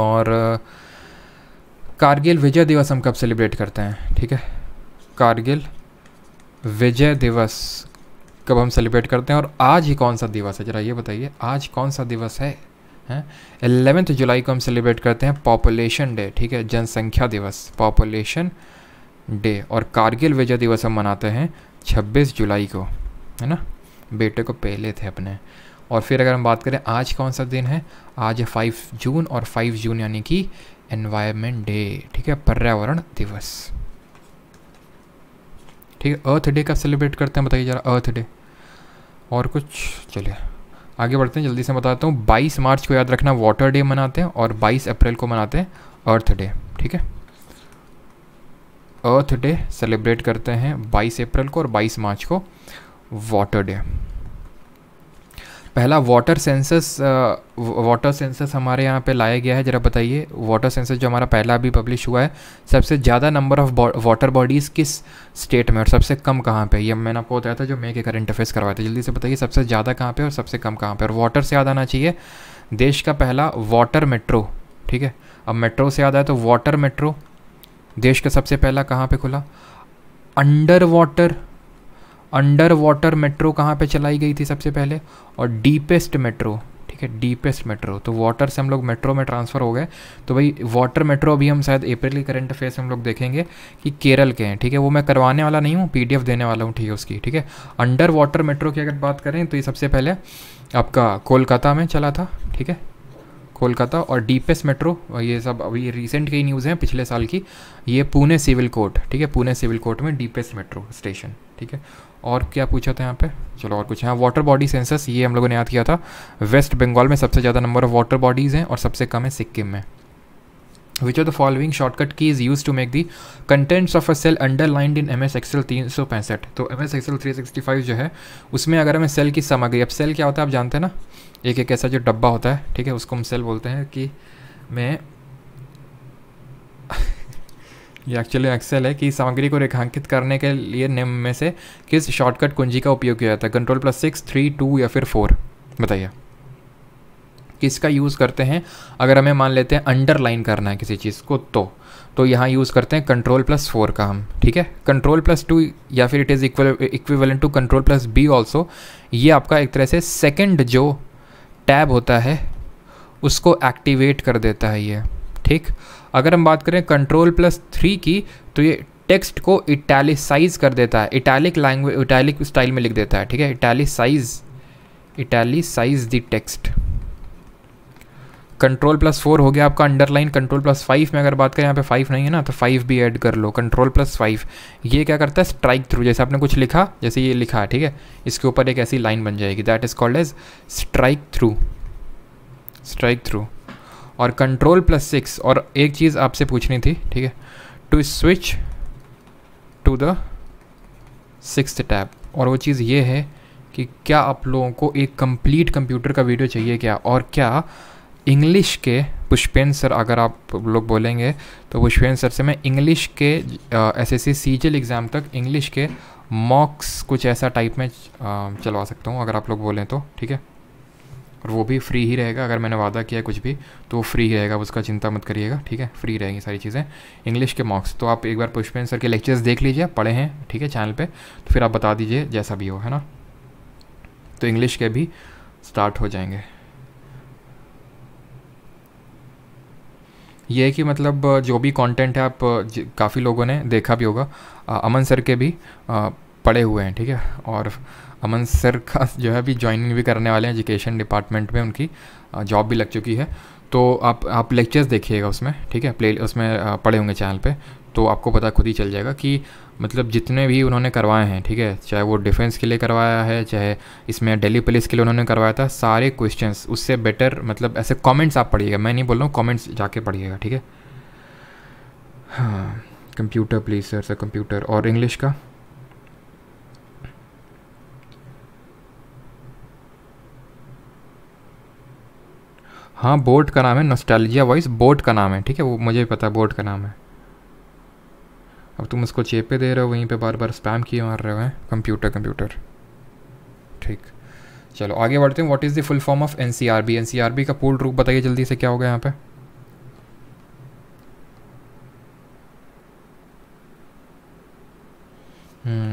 और कारगिल विजय दिवस हम कब सेलिब्रेट करते हैं ठीक है कारगिल विजय दिवस कब हम सेलिब्रेट करते हैं और आज ही कौन सा दिवस है जरा ये बताइए आज कौन सा दिवस है एलेवेंथ जुलाई को हम सेलिब्रेट करते हैं पॉपुलेशन डे ठीक है जनसंख्या दिवस पॉपुलेशन डे और कारगिल विजय दिवस हम मनाते हैं 26 जुलाई को है ना बेटे को पहले थे अपने और फिर अगर हम बात करें आज कौन सा दिन है आज है फाइव जून और फाइव जून यानी कि एनवायरमेंट डे ठीक है पर्यावरण दिवस ठीक है अर्थ डे कब सेलिब्रेट करते हैं बताइए जरा अर्थ डे और कुछ चलिए आगे बढ़ते हैं जल्दी से बताता हूँ 22 मार्च को याद रखना वाटर डे मनाते हैं और 22 अप्रैल को मनाते हैं अर्थ डे ठीक है अर्थ डे सेलिब्रेट करते हैं 22 अप्रैल को और 22 मार्च को वाटर डे पहला वाटर सेंसस वाटर सेंसस हमारे यहाँ पे लाया गया है ज़रा बताइए वाटर सेंसस जो हमारा पहला अभी पब्लिश हुआ है सबसे ज़्यादा नंबर ऑफ वाटर बॉडीज़ किस स्टेट में और सबसे कम कहाँ पे ये मैंने आपको बताया था जो मैं के करंट अफेयर्स करवाया था जल्दी से बताइए सबसे ज़्यादा कहाँ पे और सबसे कम कहाँ पे और वाटर से याद आना चाहिए देश का पहला वाटर मेट्रो ठीक है अब मेट्रो से याद आए तो वाटर मेट्रो देश का सबसे पहला कहाँ पे खुला underwater underwater metro कहाँ पे चलाई गई थी सबसे पहले और डीपेस्ट मेट्रो ठीक है डीपेस्ट मेट्रो तो वाटर से हम लोग मेट्रो में ट्रांसफ़र हो गए तो भाई वाटर मेट्रो अभी हम शायद अप्रैल के करंट अफेयर्स हम लोग देखेंगे कि केरल के हैं ठीक है वो मैं करवाने वाला नहीं हूँ पी देने वाला हूँ ठीक है उसकी ठीक है अंडर वाटर मेट्रो की अगर बात करें तो ये सबसे पहले आपका कोलकाता में चला था ठीक है कोलकाता और डीपेस्ट मेट्रो ये सब अभी रिसेंट की न्यूज़ है पिछले साल की ये पुणे सिविल कोर्ट ठीक है पुणे सिविल कोर्ट में डीपेस्ट मेट्रो स्टेशन ठीक है और क्या पूछा था यहाँ पे चलो और कुछ यहाँ वाटर बॉडी सेंसस ये हम लोगों ने याद किया था वेस्ट बंगाल में सबसे ज़्यादा नंबर ऑफ वाटर बॉडीज़ हैं और सबसे कम है सिक्किम में which are the following shortcut key is used to make the contents of a cell underlined in M S Excel तीन सौ पैंसठ तो M S Excel three sixty five जो है उसमें अगर हमें सेल की सामग्री अब सेल क्या होता है आप जानते हैं ना एक एक ऐसा जो डब्बा होता है ठीक है उसको हम सेल बोलते हैं कि मैं ये एक्चुअली एक्सेल है कि सामग्री को रेखांकित करने के लिए निम्न में से किस शॉर्टकट कुंजी का उपयोग किया जाता है control plus six three two या फिर फोर बताइए किसका यूज़ करते हैं अगर हमें मान लेते हैं अंडरलाइन करना है किसी चीज़ को तो तो यहाँ यूज़ करते हैं कंट्रोल प्लस फोर का हम ठीक है कंट्रोल प्लस टू या फिर it is equal equivalent to control plus B also ये आपका एक तरह से सेकेंड जो टैब होता है उसको एक्टिवेट कर देता है ये ठीक अगर हम बात करें कंट्रोल प्लस थ्री की तो ये टेक्स्ट को इटैलिसाइज कर देता है इटैलिक लैंग्वेज इटैलिक स्टाइल में लिख देता है ठीक है italicize italicize the text control plus four हो गया आपका अंडरलाइन कंट्रोल प्लस फाइव में अगर बात करें यहाँ पे फाइव नहीं है ना तो फाइव भी ऐड कर लो कंट्रोल प्लस फाइव ये क्या करता है स्ट्राइक थ्रू जैसे आपने कुछ लिखा जैसे ये लिखा ठीक है इसके ऊपर एक ऐसी लाइन बन जाएगी that is called as strikethrough strikethrough और कंट्रोल प्लस सिक्स और एक चीज़ आपसे पूछनी थी ठीक है to switch to the six tab और वो चीज़ ये है कि क्या आप लोगों को एक कंप्लीट कंप्यूटर का वीडियो चाहिए क्या और क्या इंग्लिश के पुष्पेंद्र सर अगर आप लोग बोलेंगे तो पुष्पेंद्र सर से मैं इंग्लिश के एस एस सी एग्ज़ाम तक इंग्लिश के मॉक्स कुछ ऐसा टाइप में चलवा सकता हूँ अगर आप लोग बोलें तो ठीक है और वो भी फ्री ही रहेगा अगर मैंने वादा किया कुछ भी तो वो फ्री रहेगा उसका चिंता मत करिएगा ठीक है फ्री रहेगी सारी चीज़ें इंग्लिश के मॉक्स तो आप एक बार पुष्पेंद्र सर के लेक्चर्स देख लीजिए पढ़े हैं ठीक है चैनल पर तो फिर आप बता दीजिए जैसा भी हो है ना तो इंग्लिश के भी स्टार्ट हो जाएंगे ये है कि मतलब जो भी कंटेंट है आप काफ़ी लोगों ने देखा भी होगा अमन सर के भी पढ़े हुए हैं ठीक है और अमन सर का जो है अभी ज्वाइनिंग भी करने वाले हैं एजुकेशन डिपार्टमेंट में उनकी जॉब भी लग चुकी है तो आप आप लेक्चर्स देखिएगा उसमें ठीक है प्ले उसमें पढ़े होंगे चैनल पे तो आपको पता खुद ही चल जाएगा कि मतलब जितने भी उन्होंने करवाए हैं ठीक है चाहे वो डिफेंस के लिए करवाया है चाहे इसमें दिल्ली पुलिस के लिए उन्होंने करवाया था सारे क्वेश्चंस उससे बेटर मतलब ऐसे कमेंट्स आप पढ़िएगा मैं नहीं बोल रहा हूँ कमेंट्स जाके पढ़िएगा ठीक है हाँ computer please sir sir computer और इंग्लिश का हाँ बोर्ड का नाम है नोस्टालजिया वॉइस बोर्ड का नाम है ठीक है वो मुझे भी पता है बोर्ड का नाम है अब तुम उसको चेपे दे रहे हो वहीं पे बार बार स्पैम किए मार रहे हो हैं कंप्यूटर कंप्यूटर ठीक चलो आगे बढ़ते हैं what is the full form of N C R B N C R B का पूर्ण रूप बताइए जल्दी से क्या होगा यहाँ पे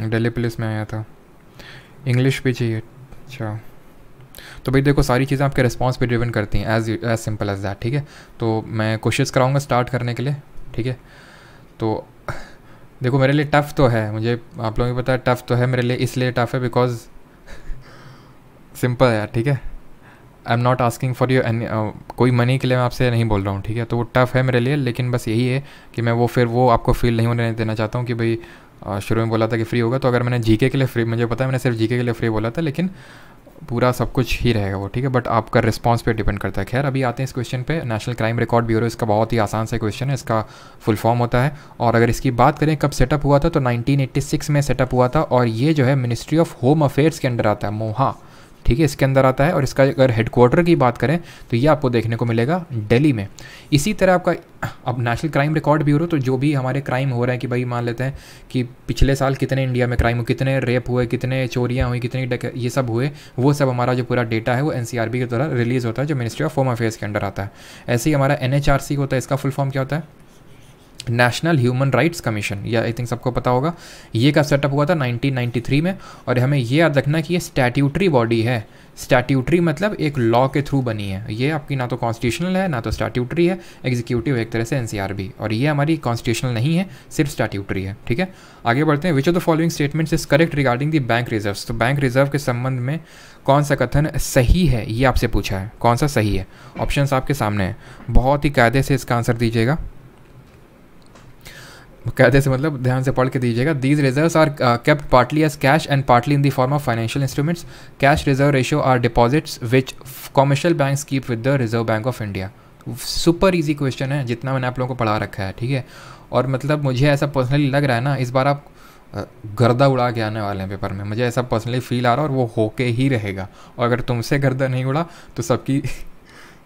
दिल्ली हम्म, पुलिस में आया था इंग्लिश भी चाहिए अच्छा तो भाई देखो सारी चीज़ें आपके रिस्पॉन्स पे डिपेंड करती हैं as as simple as that ठीक है तो मैं कोशिश कराऊंगा स्टार्ट करने के लिए ठीक है तो देखो मेरे लिए टफ़ तो है मुझे आप लोगों को पता है टफ़ तो है मेरे लिए इसलिए टफ़ है बिकॉज सिंपल है ठीक है I am not asking for you any कोई मनी के लिए मैं आपसे नहीं बोल रहा हूँ ठीक है तो वो टफ़ है मेरे लिए लेकिन बस यही है कि मैं वो फिर वो आपको फील नहीं होने देना चाहता हूँ कि भाई uh, शुरू में बोला था कि फ्री होगा तो अगर मैंने जीके के लिए फ्री मुझे पता है मैंने सिर्फ जीके के लिए फ्री बोला था लेकिन पूरा सब कुछ ही रहेगा वो ठीक है बट आपका रिस्पॉन्स पे डिपेंड करता है खैर अभी आते हैं इस क्वेश्चन पे नेशनल क्राइम रिकॉर्ड ब्यूरो इसका बहुत ही आसान सा क्वेश्चन है इसका फुल फॉर्म होता है और अगर इसकी बात करें कब सेटअप हुआ था तो 1986 में सेटअप हुआ था और ये जो है मिनिस्ट्री ऑफ होम अफेयर्स के अंडर आता है मोहा ठीक है इसके अंदर आता है और इसका अगर हेडक्वार्टर की बात करें तो ये आपको देखने को मिलेगा दिल्ली में इसी तरह आपका अब नेशनल क्राइम रिकॉर्ड ब्यूरो तो जो भी हमारे क्राइम हो रहे हैं कि भाई मान लेते हैं कि पिछले साल कितने इंडिया में क्राइम हुए कितने रेप हुए कितने चोरियाँ हुई कितनी ये सब हुए वो सब हमारा जो पूरा डेटा है वो एन के द्वारा रिलीज़ होता है जो मिनिस्ट्री ऑफ होम अफेयर्स के अंडर आता है ऐसे ही हमारा एन होता है इसका फुल फॉर्म क्या होता है नेशनल ह्यूमन राइट्स कमीशन या आई थिंक सबको पता होगा ये कब सेटअप हुआ था 1993 में और हमें ये याद रखना कि ये स्टैट्यूटरी बॉडी है स्टैट्यूटरी मतलब एक लॉ के थ्रू बनी है ये आपकी ना तो कॉन्स्टिट्यूशनल है ना तो स्टैट्यूटरी है एग्जीक्यूटिव एक तरह से एन और ये हमारी कॉन्स्टिट्यूशनल नहीं है सिर्फ स्टैट्यूटरी है ठीक है आगे बढ़ते हैं which of the following statements is correct regarding the bank reserve तो बैंक रिजर्व के संबंध में कौन सा कथन सही है ये आपसे पूछा है कौन सा सही है ऑप्शन आपके सामने हैं बहुत ही कायदे से इसका आंसर दीजिएगा कहते से मतलब ध्यान से पढ़ के दीजिएगा these reserve are kept partly as cash and partly in the form of financial instruments cash reserve ratio are deposits which commercial bank keep with the reserve bank of India super easy question है जितना मैंने आप लोगों को पढ़ा रखा है ठीक है और मतलब मुझे ऐसा पर्सनली लग रहा है ना इस बार आप uh, गर्दा उड़ा के आने वाले हैं पेपर में मुझे ऐसा पर्सनली फील आ रहा है और वो होके ही रहेगा और अगर तुमसे गर्दा नहीं उड़ा तो सबकी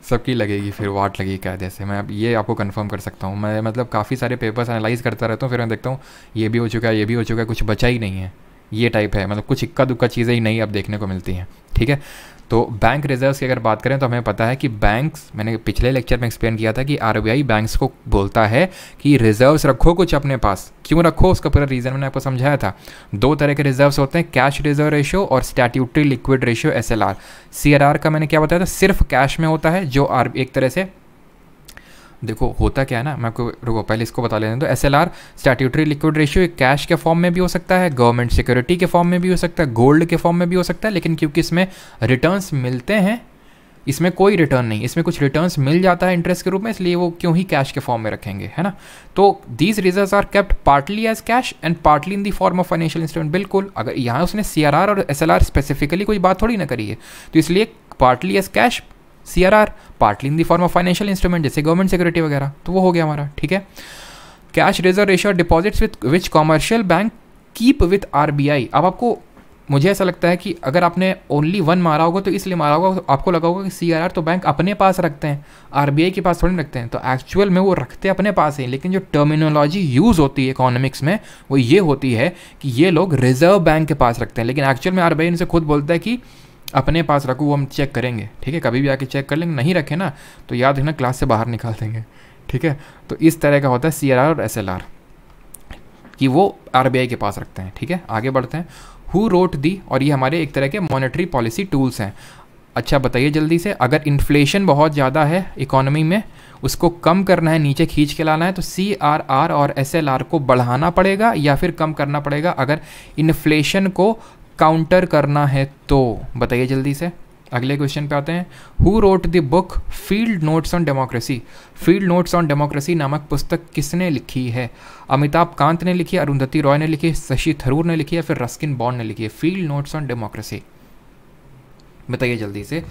सबकी लगेगी फिर वाट लगेगी क्या जैसे मैं अब ये आपको कंफर्म कर सकता हूँ मैं मतलब काफ़ी सारे पेपर्स एनालाइज करता रहता हूँ फिर मैं देखता हूँ ये भी हो चुका है ये भी हो चुका है कुछ बचा ही नहीं है ये टाइप है मतलब कुछ इक्का दुक्का चीज़ें ही नहीं अब देखने को मिलती हैं ठीक है तो बैंक रिजर्व्स की अगर बात करें तो हमें पता है कि बैंक्स मैंने पिछले लेक्चर में एक्सप्लेन किया था कि आर बैंक्स को बोलता है कि रिजर्व्स रखो कुछ अपने पास क्यों रखो उसका पूरा रीज़न मैंने आपको समझाया था दो तरह के रिजर्व्स होते हैं कैश रिजर्व रेशियो और statutory liquid ratio S L R का मैंने क्या बताया था सिर्फ कैश में होता है जो आर एक तरह से देखो होता क्या है ना मैं आपको रुको पहले इसको बता हैं तो S L R statutory liquid ratio एक कैश के फॉर्म में भी हो सकता है गवर्नमेंट सिक्योरिटी के फॉर्म में भी हो सकता है गोल्ड के फॉर्म में भी हो सकता है लेकिन क्योंकि इसमें रिटर्न्स मिलते हैं इसमें कोई रिटर्न नहीं इसमें कुछ रिटर्न्स मिल जाता है इंटरेस्ट के रूप में इसलिए वो क्यों ही कैश के फॉर्म में रखेंगे है ना तो these reserve are kept partly as cash and partly in the form of financial instrument बिल्कुल अगर यहाँ उसने सी और एस स्पेसिफिकली कोई बात थोड़ी ना करी है तो इसलिए partly as cash C R R partly in the form of financial instrument जैसे गवर्नमेंट सिक्योरिटी वगैरह तो वो हो गया हमारा ठीक है कैश रिजर्व रेशियो और deposits with which commercial bank keep with R B I अब आपको मुझे ऐसा लगता है कि अगर आपने ओनली वन मारा होगा तो इसलिए मारा होगा तो आपको लगा होगा कि सी आर आर तो बैंक अपने पास रखते हैं आर बी आई के पास थोड़ी रखते हैं तो एक्चुअल में वो रखते अपने पास हैं लेकिन जो टर्मिनोलॉजी यूज़ होती है इकोनॉमिक्स में वो ये होती है कि ये लोग रिजर्व बैंक के पास रखते हैं लेकिन एक्चुअल में आर बी आई उनसे खुद बोलता है कि अपने पास रखो वो हम चेक करेंगे ठीक है कभी भी आके चेक कर लेंगे नहीं रखें ना तो याद रखना क्लास से बाहर निकाल देंगे ठीक है तो इस तरह का होता है सी और एस कि वो आर के पास रखते हैं ठीक है आगे बढ़ते हैं हु रोट दी और ये हमारे एक तरह के मॉनेटरी पॉलिसी टूल्स हैं अच्छा बताइए जल्दी से अगर इन्फ्लेशन बहुत ज़्यादा है इकोनॉमी में उसको कम करना है नीचे खींच के लाना है तो सी आर आर और एस एल आर को बढ़ाना पड़ेगा या फिर कम करना पड़ेगा अगर इन्फ्लेशन को काउंटर करना है तो बताइए जल्दी से अगले क्वेश्चन पे आते हैं who wrote the book field notes on democracy field notes on democracy नामक पुस्तक किसने लिखी है अमिताभ कांत ने लिखी अरुंधति रॉय ने लिखी शशि थरूर ने लिखी या फिर रस्किन बॉन्ड ने लिखी है फील्ड नोट्स ऑन डेमोक्रेसी बताइए जल्दी से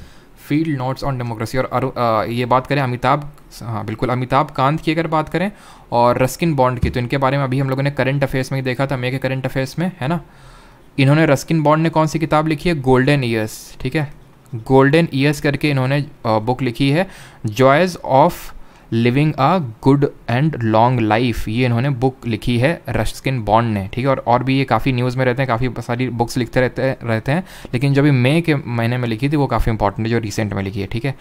फील्ड नोट्स ऑन डेमोक्रेसी और आ, ये बात करें अमिताभ हाँ बिल्कुल अमिताभ कांत की अगर बात करें और रस्किन बॉन्ड की तो इनके बारे में अभी हम लोगों ने करंट अफेयर्स में ही देखा था के करंट अफेयर्स में है ना इन्होंने रस्किन बॉन्ड ने कौन सी किताब लिखी है गोल्डन ईयर्स ठीक है गोल्डन ईयर्स करके इन्होंने बुक लिखी है joys of living a good and long life ये इन्होंने बुक लिखी है रस्किन बॉन्ड ने ठीक है और और भी ये काफ़ी न्यूज़ में रहते हैं काफ़ी सारी बुक्स लिखते रहते रहते हैं लेकिन जो भी मई के महीने में लिखी थी वो काफ़ी इंपॉर्टेंट है जो रिसेंट में लिखी है ठीक है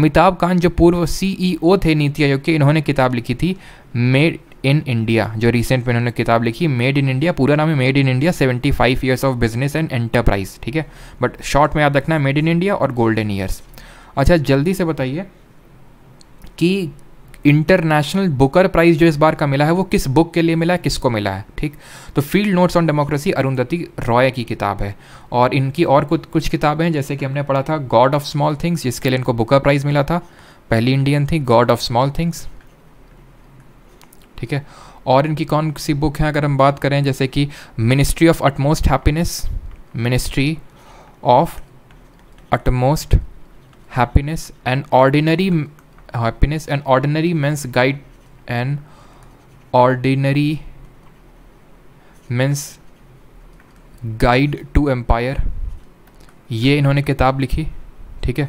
अमिताभ कांत जो पूर्व ओ e थे नीति आयोग के इन्होंने किताब लिखी थी मेड इन इंडिया जो रिसेंट में उन्होंने किताब लिखी मेड इन इंडिया पूरा नाम है made in India seventy five years of business and enterprise ठीक है बट शॉर्ट में याद रखना है मेड इन इंडिया और गोल्डन ईयर्स अच्छा जल्दी से बताइए कि इंटरनेशनल बुकर प्राइज जो इस बार का मिला है वो किस बुक के लिए मिला है किसको मिला है ठीक तो field notes on democracy Arundhati Roy की किताब है और इनकी और कुछ कुछ किताबें हैं जैसे कि हमने पढ़ा था गॉड ऑफ स्मॉल थिंग्स जिसके लिए इनको बुकर प्राइज मिला था पहली इंडियन थी गॉड ऑफ स्मॉल थिंग्स ठीक है और इनकी कौन सी बुक हैं अगर हम बात करें जैसे कि ministry of utmost happiness ministry of utmost happiness and ordinary happiness and ordinary men's guide and ordinary men's guide to empire ये इन्होंने किताब लिखी ठीक है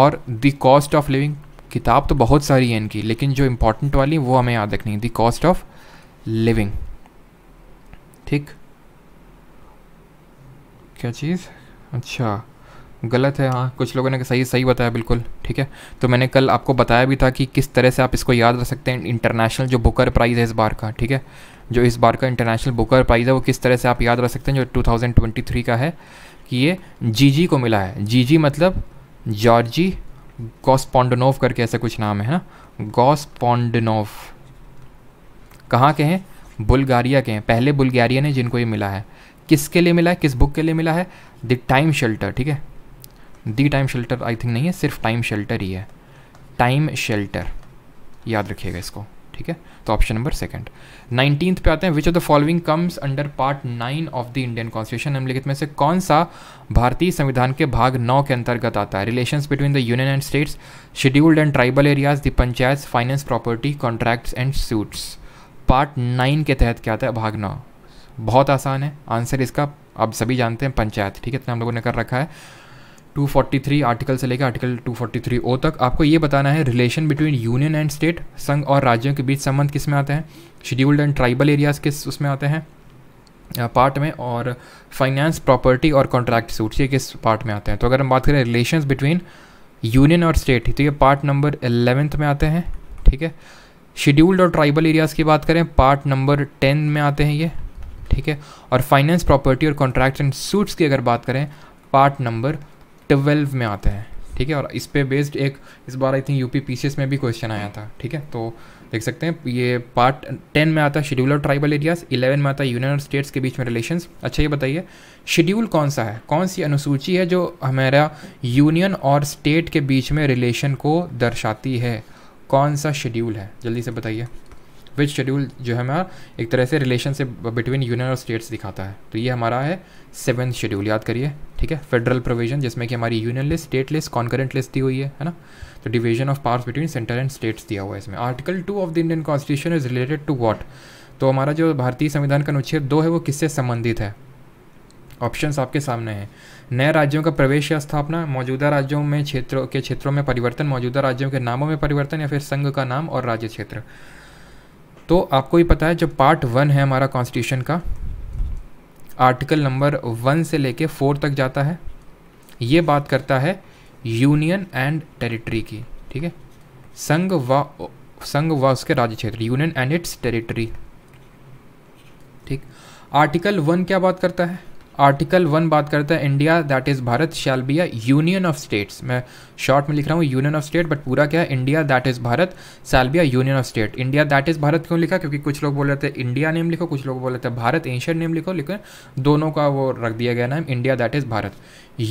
और द कॉस्ट ऑफ लिविंग किताब तो बहुत सारी है इनकी लेकिन जो इम्पोर्टेंट वाली वो हमें याद रखनी है दी कॉस्ट ऑफ लिविंग ठीक क्या चीज़ अच्छा गलत है हाँ कुछ लोगों ने सही सही बताया बिल्कुल ठीक है तो मैंने कल आपको बताया भी था कि किस तरह से आप इसको याद रख सकते हैं इंटरनेशनल जो बुकर प्राइज़ है इस बार का ठीक है जो इस बार का इंटरनेशनल बुकर प्राइज़ है वो किस तरह से आप याद रख सकते हैं जो 2023 का है कि ये जीजी को मिला है जीजी मतलब जॉर्जी गॉस्पॉन्डनोव करके ऐसा कुछ नाम है ना गॉस्पॉन्डनोव कहाँ के हैं बुल्गारिया के हैं पहले बुल्गारिया ने जिनको ये मिला है किसके लिए मिला है किस बुक के लिए मिला है द टाइम शेल्टर ठीक है the time shelter I think नहीं है सिर्फ टाइम शेल्टर ही है टाइम शेल्टर याद रखिएगा इसको ठीक है तो ऑप्शन नंबर सेकंड नाइनटीन पे आते हैं which of the following comes under part nine of the Indian constitution निम्नलिखित में से कौन सा भारतीय संविधान के भाग नौ के अंतर्गत आता है relations between the union and states scheduled and tribal areas the panchayat finance property contracts and suits part nine के तहत क्या आता है भाग नौ बहुत आसान है आंसर इसका अब सभी जानते हैं पंचायत ठीक है इतना हम लोगों ने कर रखा है 243 आर्टिकल से लेकर आर्टिकल 243 ओ तक आपको ये बताना है relation between union and state संघ और राज्यों के बीच संबंध किस में आते हैं शेड्यूल्ड एंड ट्राइबल एरियाज़ किस उसमें आते हैं पार्ट में और फाइनेंस प्रॉपर्टी और कॉन्ट्रैक्ट सूट ये किस पार्ट में आते हैं तो अगर हम बात करें रिलेशन बिटवीन यूनियन और स्टेट तो ये पार्ट नंबर एलेवेंथ में आते हैं ठीक है शेड्यूल्ड और ट्राइबल एरियाज़ की बात करें पार्ट नंबर टेन में आते हैं ये ठीक है और फाइनेंस प्रॉपर्टी और कॉन्ट्रैक्ट एंड सूट्स की अगर बात करें पार्ट नंबर ट्वेल्व में आते हैं ठीक है और इस पे बेस्ड एक इस बार आई थिंक यूपी पी में भी क्वेश्चन आया था ठीक है तो देख सकते हैं ये पार्ट टेन में आता है शेड्यूल और ट्राइबल एरियाज इलेवन में आता है यूनियन और स्टेट्स के बीच में रिलेशन अच्छा ये बताइए शेड्यूल कौन सा है कौन सी अनुसूची है जो हमारा यूनियन और स्टेट के बीच में रिलेशन को दर्शाती है कौन सा शेड्यूल है जल्दी से बताइए विच शेड्यूल जो है हमारा एक तरह से रिलेशन से बिटवीन यूनियन और स्टेट्स दिखाता है तो ये हमारा है सेवन शेड्यूल याद करिए ठीक है फेडरल प्रोविजन जिसमें कि हमारी union list state list concurrent list दी हुई है है ना तो division of powers between centre and states दिया हुआ है इसमें article two of the Indian constitution is related to what तो हमारा जो भारतीय संविधान का अनुच्छेद दो है वो किससे संबंधित है ऑप्शंस आपके सामने हैं नए राज्यों का प्रवेश या स्थापना मौजूदा राज्यों में क्षेत्रों के क्षेत्रों में परिवर्तन मौजूदा राज्यों के नामों में परिवर्तन या फिर संघ का नाम और राज्य क्षेत्र तो आपको ये पता है जो पार्ट वन है हमारा कॉन्स्टिट्यूशन का आर्टिकल नंबर वन से लेके फोर तक जाता है ये बात करता है यूनियन एंड टेरिटरी की ठीक है संघ व संघ व उसके राज्य क्षेत्र यूनियन एंड इट्स टेरिटरी ठीक आर्टिकल वन क्या बात करता है आर्टिकल वन बात करता है India that is Bharat shall be a union of states मैं शॉर्ट में लिख रहा हूँ यूनियन ऑफ स्टेट बट पूरा क्या है India that is Bharat shall be a union of state India that is Bharat क्यों लिखा क्योंकि कुछ लोग बोल रहे थे इंडिया नेम लिखो कुछ लोग बोल रहे थे भारत एंशियन नेम लिखो लेकिन दोनों का वो रख दिया गया नाम India that is Bharat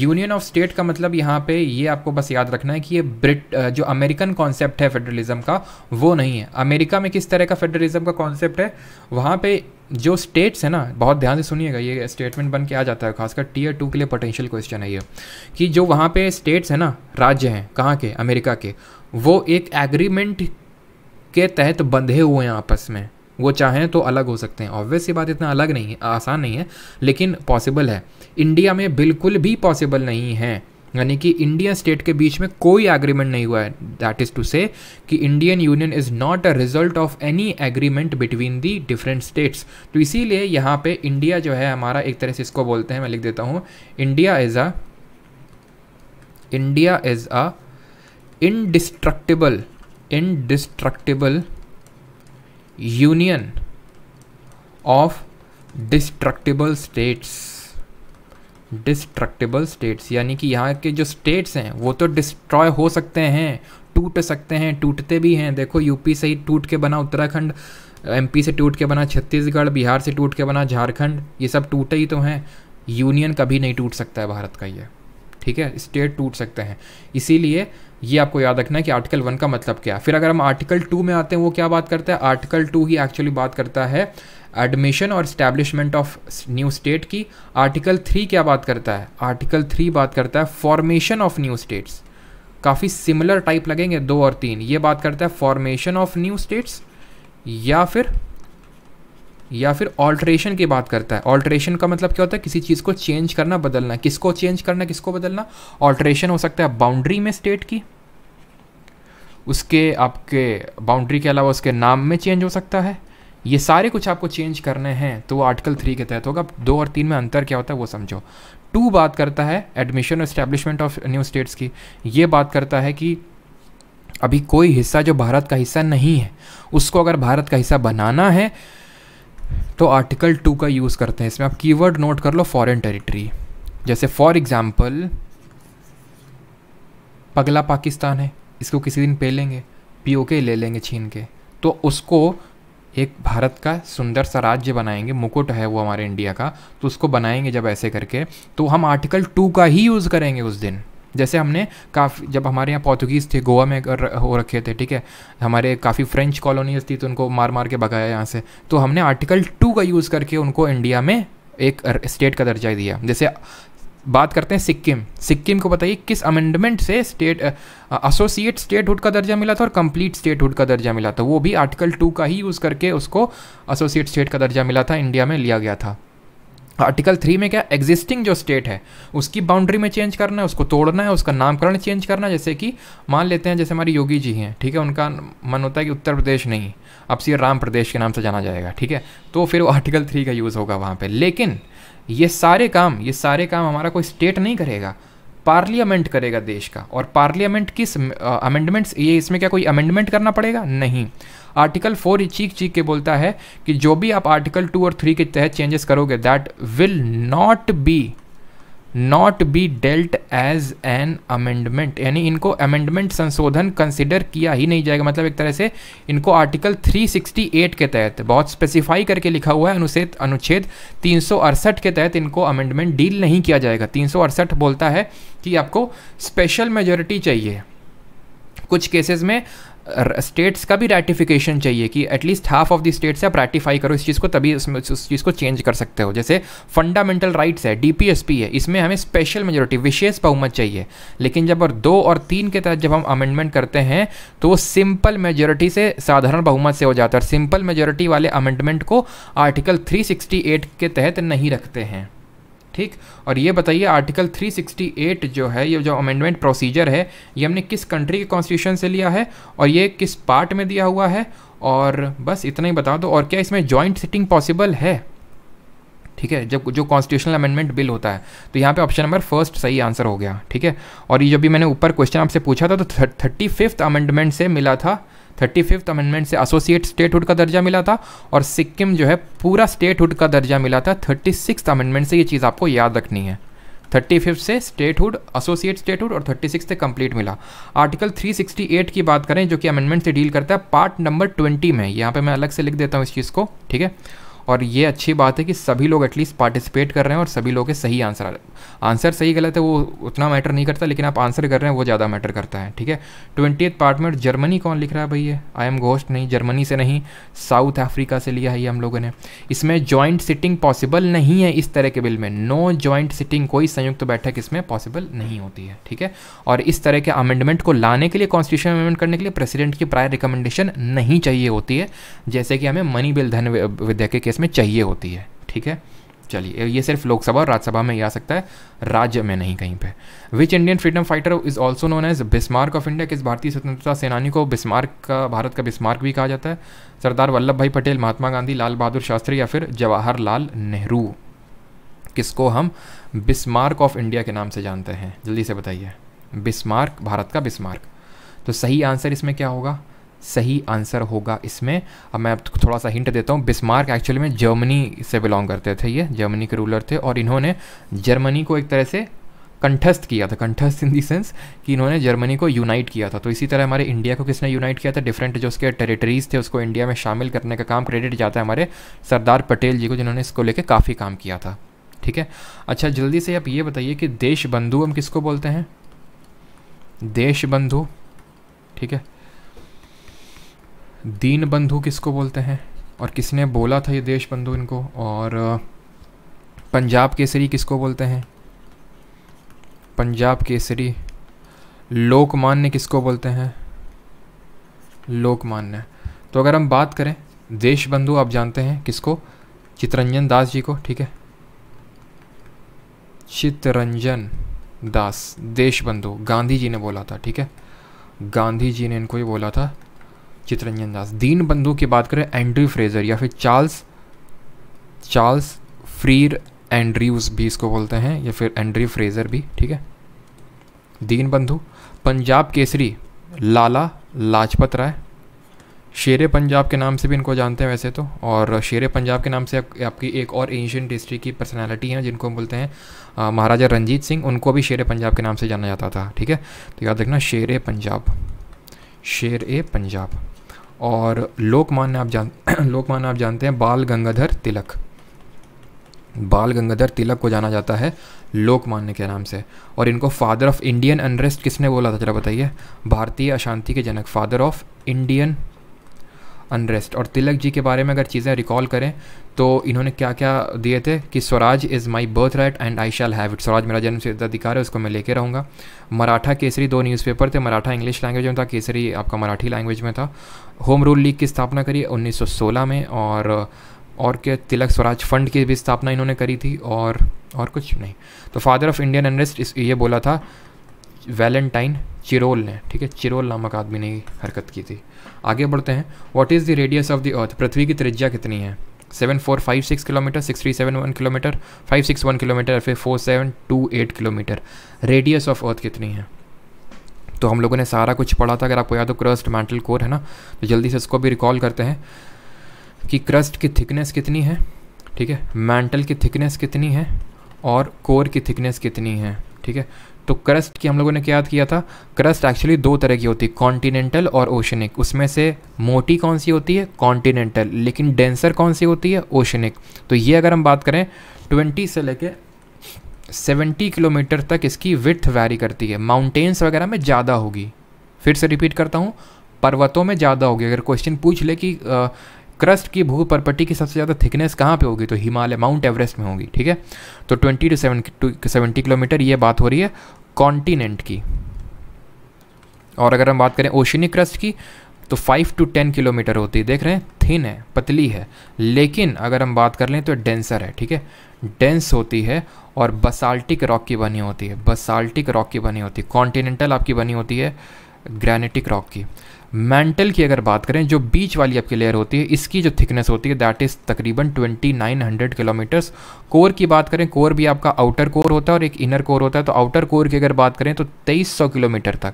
union of state का मतलब यहाँ पे ये आपको बस याद रखना है कि ये ब्रिट जो अमेरिकन कॉन्सेप्ट है फेडरलिज्म का वो नहीं है अमेरिका में किस तरह का फेडरलिज्म का कॉन्सेप्ट है वहाँ पे जो स्टेट्स है ना बहुत ध्यान से सुनिएगा ये स्टेटमेंट बन के आ जाता है खासकर टीयर टू के लिए पोटेंशियल क्वेश्चन है ये कि जो वहाँ पे स्टेट्स है ना राज्य हैं कहाँ के अमेरिका के वो एक एग्रीमेंट के तहत बंधे हुए हैं आपस में वो चाहें तो अलग हो सकते हैं ऑब्वियस ये बात इतना अलग नहीं है आसान नहीं है लेकिन पॉसिबल है इंडिया में बिल्कुल भी पॉसिबल नहीं है यानी कि इंडियन स्टेट के बीच में कोई एग्रीमेंट नहीं हुआ है दैट इज़ टू से कि Indian union is not a result of any agreement between the different states तो इसीलिए यहाँ पे इंडिया जो है हमारा एक तरह से इसको बोलते हैं मैं लिख देता हूँ India is a India is a indestructible indestructible union of destructible states destructible states यानी कि यहाँ के जो स्टेट्स हैं वो तो डिस्ट्रॉय हो सकते हैं टूट सकते हैं टूटते भी हैं देखो यूपी से ही टूट के बना उत्तराखंड एमपी से टूट के बना छत्तीसगढ़ बिहार से टूट के बना झारखंड ये सब टूटे ही तो हैं यूनियन कभी नहीं टूट सकता है भारत का ये ठीक है स्टेट टूट सकते हैं इसीलिए ये आपको याद रखना है कि आर्टिकल वन का मतलब क्या फिर अगर हम आर्टिकल टू में आते हैं वो क्या बात करता है आर्टिकल टू ही एक्चुअली बात करता है एडमिशन और इस्टेब्लिशमेंट ऑफ न्यू स्टेट की आर्टिकल थ्री क्या बात करता है आर्टिकल थ्री बात करता है फॉर्मेशन ऑफ न्यू स्टेट्स काफ़ी सिमिलर टाइप लगेंगे दो और तीन ये बात करता है फॉर्मेशन ऑफ न्यू स्टेट्स या फिर या फिर ऑल्ट्रेशन की बात करता है ऑल्ट्रेशन का मतलब क्या होता है किसी चीज़ को चेंज करना बदलना किसको चेंज करना किसको बदलना ऑल्ट्रेशन हो सकता है बाउंड्री में स्टेट की उसके आपके बाउंड्री के अलावा उसके नाम में चेंज हो सकता है ये सारे कुछ आपको चेंज करने हैं तो वो आर्टिकल थ्री के तहत होगा दो और तीन में अंतर क्या होता है वो समझो टू बात करता है एडमिशन और इस्टेब्लिशमेंट ऑफ न्यू स्टेट्स की ये बात करता है कि अभी कोई हिस्सा जो भारत का हिस्सा नहीं है उसको अगर भारत का हिस्सा बनाना है तो आर्टिकल टू का यूज़ करते हैं इसमें आप कीवर्ड नोट कर लो फॉरेन टेरिटरी जैसे फॉर एग्ज़ाम्पल पगला पाकिस्तान है इसको किसी दिन पे लेंगे पी ले लेंगे छीन के तो उसको एक भारत का सुंदर सा राज्य बनाएंगे मुकुट है वो हमारे इंडिया का तो उसको बनाएंगे जब ऐसे करके तो हम आर्टिकल टू का ही यूज़ करेंगे उस दिन जैसे हमने काफ़ी जब हमारे यहाँ पोर्तुगीज़ थे गोवा में हो रखे थे ठीक है हमारे काफ़ी फ्रेंच कॉलोनीज थी तो उनको मार मार के भगाया यहाँ से तो हमने आर्टिकल टू का यूज़ करके उनको इंडिया में एक स्टेट का दर्जा दिया जैसे बात करते हैं सिक्किम सिक्किम को बताइए किस अमेंडमेंट से स्टेट एसोसिएट स्टेटहुड का दर्जा मिला था और कंप्लीट स्टेटहुड का दर्जा मिला था वो भी आर्टिकल टू का ही यूज़ करके उसको एसोसिएट स्टेट का दर्जा मिला था इंडिया में लिया गया था आर्टिकल थ्री में क्या एग्जिस्टिंग जो स्टेट है उसकी बाउंड्री में चेंज करना है उसको तोड़ना है उसका नामकरण चेंज करना है जैसे कि मान लेते हैं जैसे हमारे योगी जी हैं ठीक है उनका मन होता है कि उत्तर प्रदेश नहीं अब से राम प्रदेश के नाम से जाना जाएगा ठीक है तो फिर वो आर्टिकल थ्री का यूज़ होगा वहाँ पर लेकिन ये सारे काम ये सारे काम हमारा कोई स्टेट नहीं करेगा पार्लियामेंट करेगा देश का और पार्लियामेंट किस अमेंडमेंट्स ये इसमें क्या कोई अमेंडमेंट करना पड़ेगा नहीं आर्टिकल फोर चीख चीख के बोलता है कि जो भी आप आर्टिकल टू और थ्री के तहत चेंजेस करोगे that will not be not be dealt as an amendment यानी इनको अमेंडमेंट संशोधन कंसिडर किया ही नहीं जाएगा मतलब एक तरह से इनको आर्टिकल 368 के तहत बहुत स्पेसिफाई करके लिखा हुआ है अनुच्छेद अनुच्छेद तीन के तहत इनको अमेंडमेंट डील नहीं किया जाएगा तीन बोलता है कि आपको स्पेशल मेजोरिटी चाहिए कुछ केसेस में स्टेट्स का भी रेटिफिकेशन चाहिए कि at least half of the states आप रेटिफाई करो इस चीज़ को तभी उसमें उस चीज़ को चेंज कर सकते हो जैसे फंडामेंटल राइट्स है डी है इसमें हमें स्पेशल मेजोरिटी विशेष बहुमत चाहिए लेकिन जब और दो और तीन के तहत जब हम अमेंडमेंट करते हैं तो वो सिंपल मेजोरिटी से साधारण बहुमत से हो जाता है और सिंपल मेजोरिटी वाले अमेंडमेंट को आर्टिकल 368 के तहत नहीं रखते हैं ठीक और ये बताइए आर्टिकल 368 जो है ये जो अमेंडमेंट प्रोसीजर है ये हमने किस कंट्री के कॉन्स्टिट्यूशन से लिया है और ये किस पार्ट में दिया हुआ है और बस इतना ही बता दो और क्या इसमें जॉइंट सिटिंग पॉसिबल है ठीक है जब जो कॉन्स्टिट्यूशनल अमेंडमेंट बिल होता है तो यहाँ पे ऑप्शन नंबर फर्स्ट सही आंसर हो गया ठीक है और ये जब भी मैंने ऊपर क्वेश्चन आपसे पूछा था तो थर्टी फिफ्थ अमेंडमेंट से मिला था थर्टी फिफ्थ अमेंडमेंट से एसोसिएट स्टेटहुड का दर्जा मिला था और सिक्किम जो है पूरा स्टेटहुड का दर्जा मिला था थर्टी सिक्स अमेंडमेंट से ये चीज़ आपको याद रखनी है थर्टी फिफ्थ से स्टेटहुड एसोसिएट स्टेटहुड और थर्टी सिक्स से कंप्लीट मिला आर्टिकल थ्री सिक्सटी एट की बात करें जो कि अमेंडमेंट से डील करता है पार्ट नंबर ट्वेंटी में यहाँ पे मैं अलग से लिख देता हूँ इस चीज़ को ठीक है और ये अच्छी बात है कि सभी लोग एटलीस्ट पार्टिसिपेट कर रहे हैं और सभी लोग के सही आंसर आ रहे आंसर सही गलत है वो उतना मैटर नहीं करता लेकिन आप आंसर कर रहे हैं वो ज़्यादा मैटर करता है ठीक है ट्वेंटी पार्ट में जर्मनी कौन लिख रहा है भैया आई एम घोस्ट नहीं जर्मनी से नहीं साउथ अफ्रीका से लिया है ये हम लोगों ने इसमें ज्वाइंट सिटिंग पॉसिबल नहीं है इस तरह के बिल में नो ज्वाइंट सिटिंग कोई संयुक्त बैठक इसमें पॉसिबल नहीं होती है ठीक है और इस तरह के अमेंडमेंट को लाने के लिए कॉन्स्टिट्यूशन अमेंडमेंट करने के लिए प्रेसिडेंट की प्रायर रिकमेंडेशन नहीं चाहिए होती है जैसे कि हमें मनी बिल धन विधेयक के केस इसमें चाहिए होती है ठीक है चलिए ये सिर्फ लोकसभा और राज्यसभा में ही आ सकता है राज्य में नहीं कहीं पे which Indian freedom fighter is also known as Bismarck of India किस भारतीय स्वतंत्रता सेनानी को बिस्मार्क का भारत का बिस्मार्क भी कहा जाता है सरदार वल्लभ भाई पटेल महात्मा गांधी लाल बहादुर शास्त्री या फिर जवाहरलाल नेहरू किसको हम बिस्मार्क ऑफ इंडिया के नाम से जानते हैं जल्दी से बताइए बिस्मार्क भारत का बिस्मार्क तो सही आंसर इसमें क्या होगा सही आंसर होगा इसमें अब मैं थोड़ा सा हिंट देता हूँ बिस्मार्क एक्चुअली में जर्मनी से बिलोंग करते थे ये जर्मनी के रूलर थे और इन्होंने जर्मनी को एक तरह से कंठस्थ किया था कंठस्थ इन दी सेंस कि इन्होंने जर्मनी को यूनाइट किया था तो इसी तरह हमारे इंडिया को किसने यूनाइट किया था डिफरेंट जो उसके टेरिटरीज थे उसको इंडिया में शामिल करने का काम क्रेडिट जाता है हमारे सरदार पटेल जी को जिन्होंने इसको लेकर काफ़ी काम किया था ठीक है अच्छा जल्दी से आप ये बताइए कि देश बंधु हम किसको बोलते हैं देश बंधु ठीक है दीन बंधु किसको बोलते हैं और किसने बोला था ये देश बंधु इनको और पंजाब केसरी किसको बोलते हैं पंजाब केसरी लोकमान्य किसको बोलते हैं लोकमान्य तो अगर हम बात करें देश बंधु आप जानते हैं किसको चितरंजन दास जी को ठीक है चितरंजन दास देश बंधु गांधी जी ने बोला था ठीक है गांधी जी ने इनको ये बोला था चितरंजन दास दीन बंधु की बात करें एंड्री फ्रेजर या फिर चार्ल्स चार्ल्स फ्रीर एंड्रीज भी इसको बोलते हैं या फिर एंड्री फ्रेजर भी ठीक है दीन बंधु पंजाब केसरी लाला लाजपत राय शेर पंजाब के नाम से भी इनको जानते हैं वैसे तो और शेर पंजाब के नाम से आप, आपकी एक और एशियंट हिस्ट्री की पर्सनैलिटी है जिनको हम बोलते हैं महाराजा रंजीत सिंह उनको भी शेर पंजाब के नाम से जाना जाता था ठीक है तो याद रखना शेर पंजाब शेर ए पंजाब और लोकमान्य आप जान लोकमान्य आप जानते हैं बाल गंगाधर तिलक बाल गंगाधर तिलक को जाना जाता है लोकमान्य के नाम से और इनको फादर ऑफ इंडियन अनरेस्ट किसने बोला था जरा बताइए भारतीय अशांति के जनक फादर ऑफ इंडियन अनरेस्ट और तिलक जी के बारे में अगर चीज़ें रिकॉल करें तो इन्होंने क्या क्या दिए थे कि swaraj is my birthright and I shall have it swaraj मेरा जन्म से अधिकार है उसको मैं लेके रहूँगा मराठा केसरी दो न्यूज़पेपर थे मराठा इंग्लिश लैंग्वेज में था केसरी आपका मराठी लैंग्वेज में था होम रूल लीग की स्थापना करी 1916 में और और के तिलक स्वराज फंड की भी स्थापना इन्होंने करी थी और और कुछ नहीं तो फादर ऑफ इंडियन अनरेस्ट इस ये बोला था वैलेंटाइन चिरोल ने ठीक है चिरोल नामक आदमी ने हरकत की थी आगे बढ़ते हैं what is the radius of the earth पृथ्वी की त्रिज्या कितनी है seven four five six kilometre six three seven one kilometre five six one kilometre फिर four seven two eight kilometre radius of earth कितनी है तो हम लोगों ने सारा कुछ पढ़ा था अगर आपको याद हो क्रस्ट मेंटल कोर है ना तो जल्दी से इसको भी रिकॉल करते हैं कि क्रस्ट की थिकनेस कितनी है ठीक है मैंटल की थिकनेस कितनी है और कोर की थिकनेस कितनी है ठीक है तो क्रस्ट की हम लोगों ने क्या याद किया था क्रस्ट एक्चुअली दो तरह की होती है कॉन्टीनेंटल और ओशनिक उसमें से मोटी कौन सी होती है कॉन्टीनेंटल लेकिन डेंसर कौन सी होती है ओशनिक तो ये अगर हम बात करें ट्वेंटी से लेके 70 किलोमीटर तक इसकी विथ वैरी करती है माउंटेन्स वगैरह में ज़्यादा होगी फिर से रिपीट करता हूँ पर्वतों में ज़्यादा होगी अगर क्वेश्चन पूछ ले कि आ, क्रस्ट की भू परपट्टी की सबसे ज़्यादा थिकनेस कहाँ पे होगी तो हिमालय माउंट एवरेस्ट में होगी ठीक है तो 20 टू टू सेवेंटी किलोमीटर ये बात हो रही है कॉन्टीनेंट की और अगर हम बात करें ओशनिक क्रस्ट की तो फाइव टू टेन किलोमीटर होती है देख रहे हैं थिन है पतली है लेकिन अगर हम बात कर लें तो डेंसर है ठीक है डेंस होती है और बसाल्टिक रॉक की बनी होती है बसाल्टिक रॉक की बनी होती है कॉन्टिनेंटल आपकी बनी होती है ग्रेनेटिक रॉक की मेंटल की अगर बात करें जो बीच वाली आपकी लेयर होती है इसकी जो थिकनेस होती है दैट इज़ तकरीबन 2900 किलोमीटर्स कोर की बात करें कोर भी आपका आउटर कोर होता है और एक इनर कोर होता है तो आउटर कोर की अगर बात करें तो 2300 किलोमीटर तक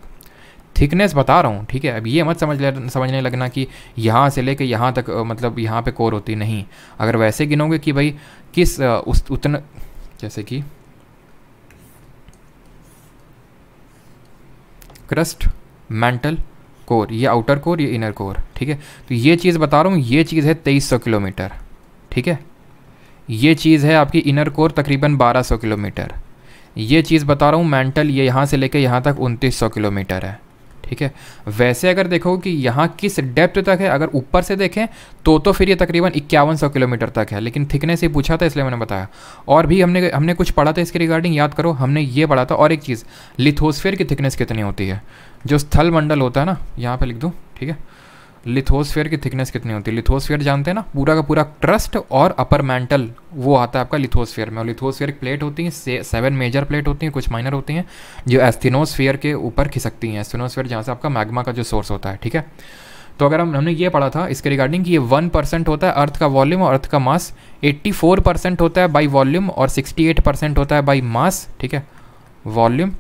थिकनेस बता रहा हूँ ठीक है अब ये मत समझ ले समझने लगना कि यहाँ से लेके यहाँ तक मतलब यहाँ पे कोर होती नहीं अगर वैसे गिनोगे कि भाई किस उस उतना जैसे कि क्रस्ट मेंटल कोर ये आउटर कोर ये इनर कोर ठीक है तो ये चीज़ बता रहा हूँ ये चीज़ है तेईस सौ किलोमीटर ठीक है ये चीज़ है आपकी इनर कोर तकरीबन बारह सौ किलोमीटर ये चीज़ बता रहा हूँ मेंटल ये यहाँ से कर यहाँ तक उनतीस सौ किलोमीटर है ठीक है वैसे अगर देखो कि यहाँ किस डेप्थ तक है अगर ऊपर से देखें तो तो फिर ये तकरीबन इक्यावन सौ किलोमीटर तक है लेकिन थिकनेस ही पूछा था इसलिए मैंने बताया और भी हमने हमने कुछ पढ़ा था इसके रिगार्डिंग याद करो हमने ये पढ़ा था और एक चीज़ लिथोस्फेयर की थिकनेस कितनी होती है जो स्थल मंडल होता है ना यहाँ पर लिख दूँ ठीक है लिथोस्फेयर की थिकनेस कितनी होती है लिथोस्फेयर जानते हैं ना पूरा का पूरा क्रस्ट और अपर मैंटल वो आता है आपका लिथोस्फेयर में और लिथोस्फेयर की प्लेट होती है से, सेवन मेजर प्लेट होती हैं कुछ माइनर होती हैं जो एस्थिनोस्फेयर के ऊपर खिसकती हैं एस्थिनोस्फेयर जहाँ से आपका मैगमा का जो सोर्स होता है ठीक है तो अगर हम हमने ये पढ़ा था इसके रिगार्डिंग कि ये वन परसेंट होता है अर्थ का वॉल्यूम और अर्थ का मास 84 परसेंट होता है बाई वॉल्यूम और 68 परसेंट होता है बाई मास ठीक है वॉल्यूम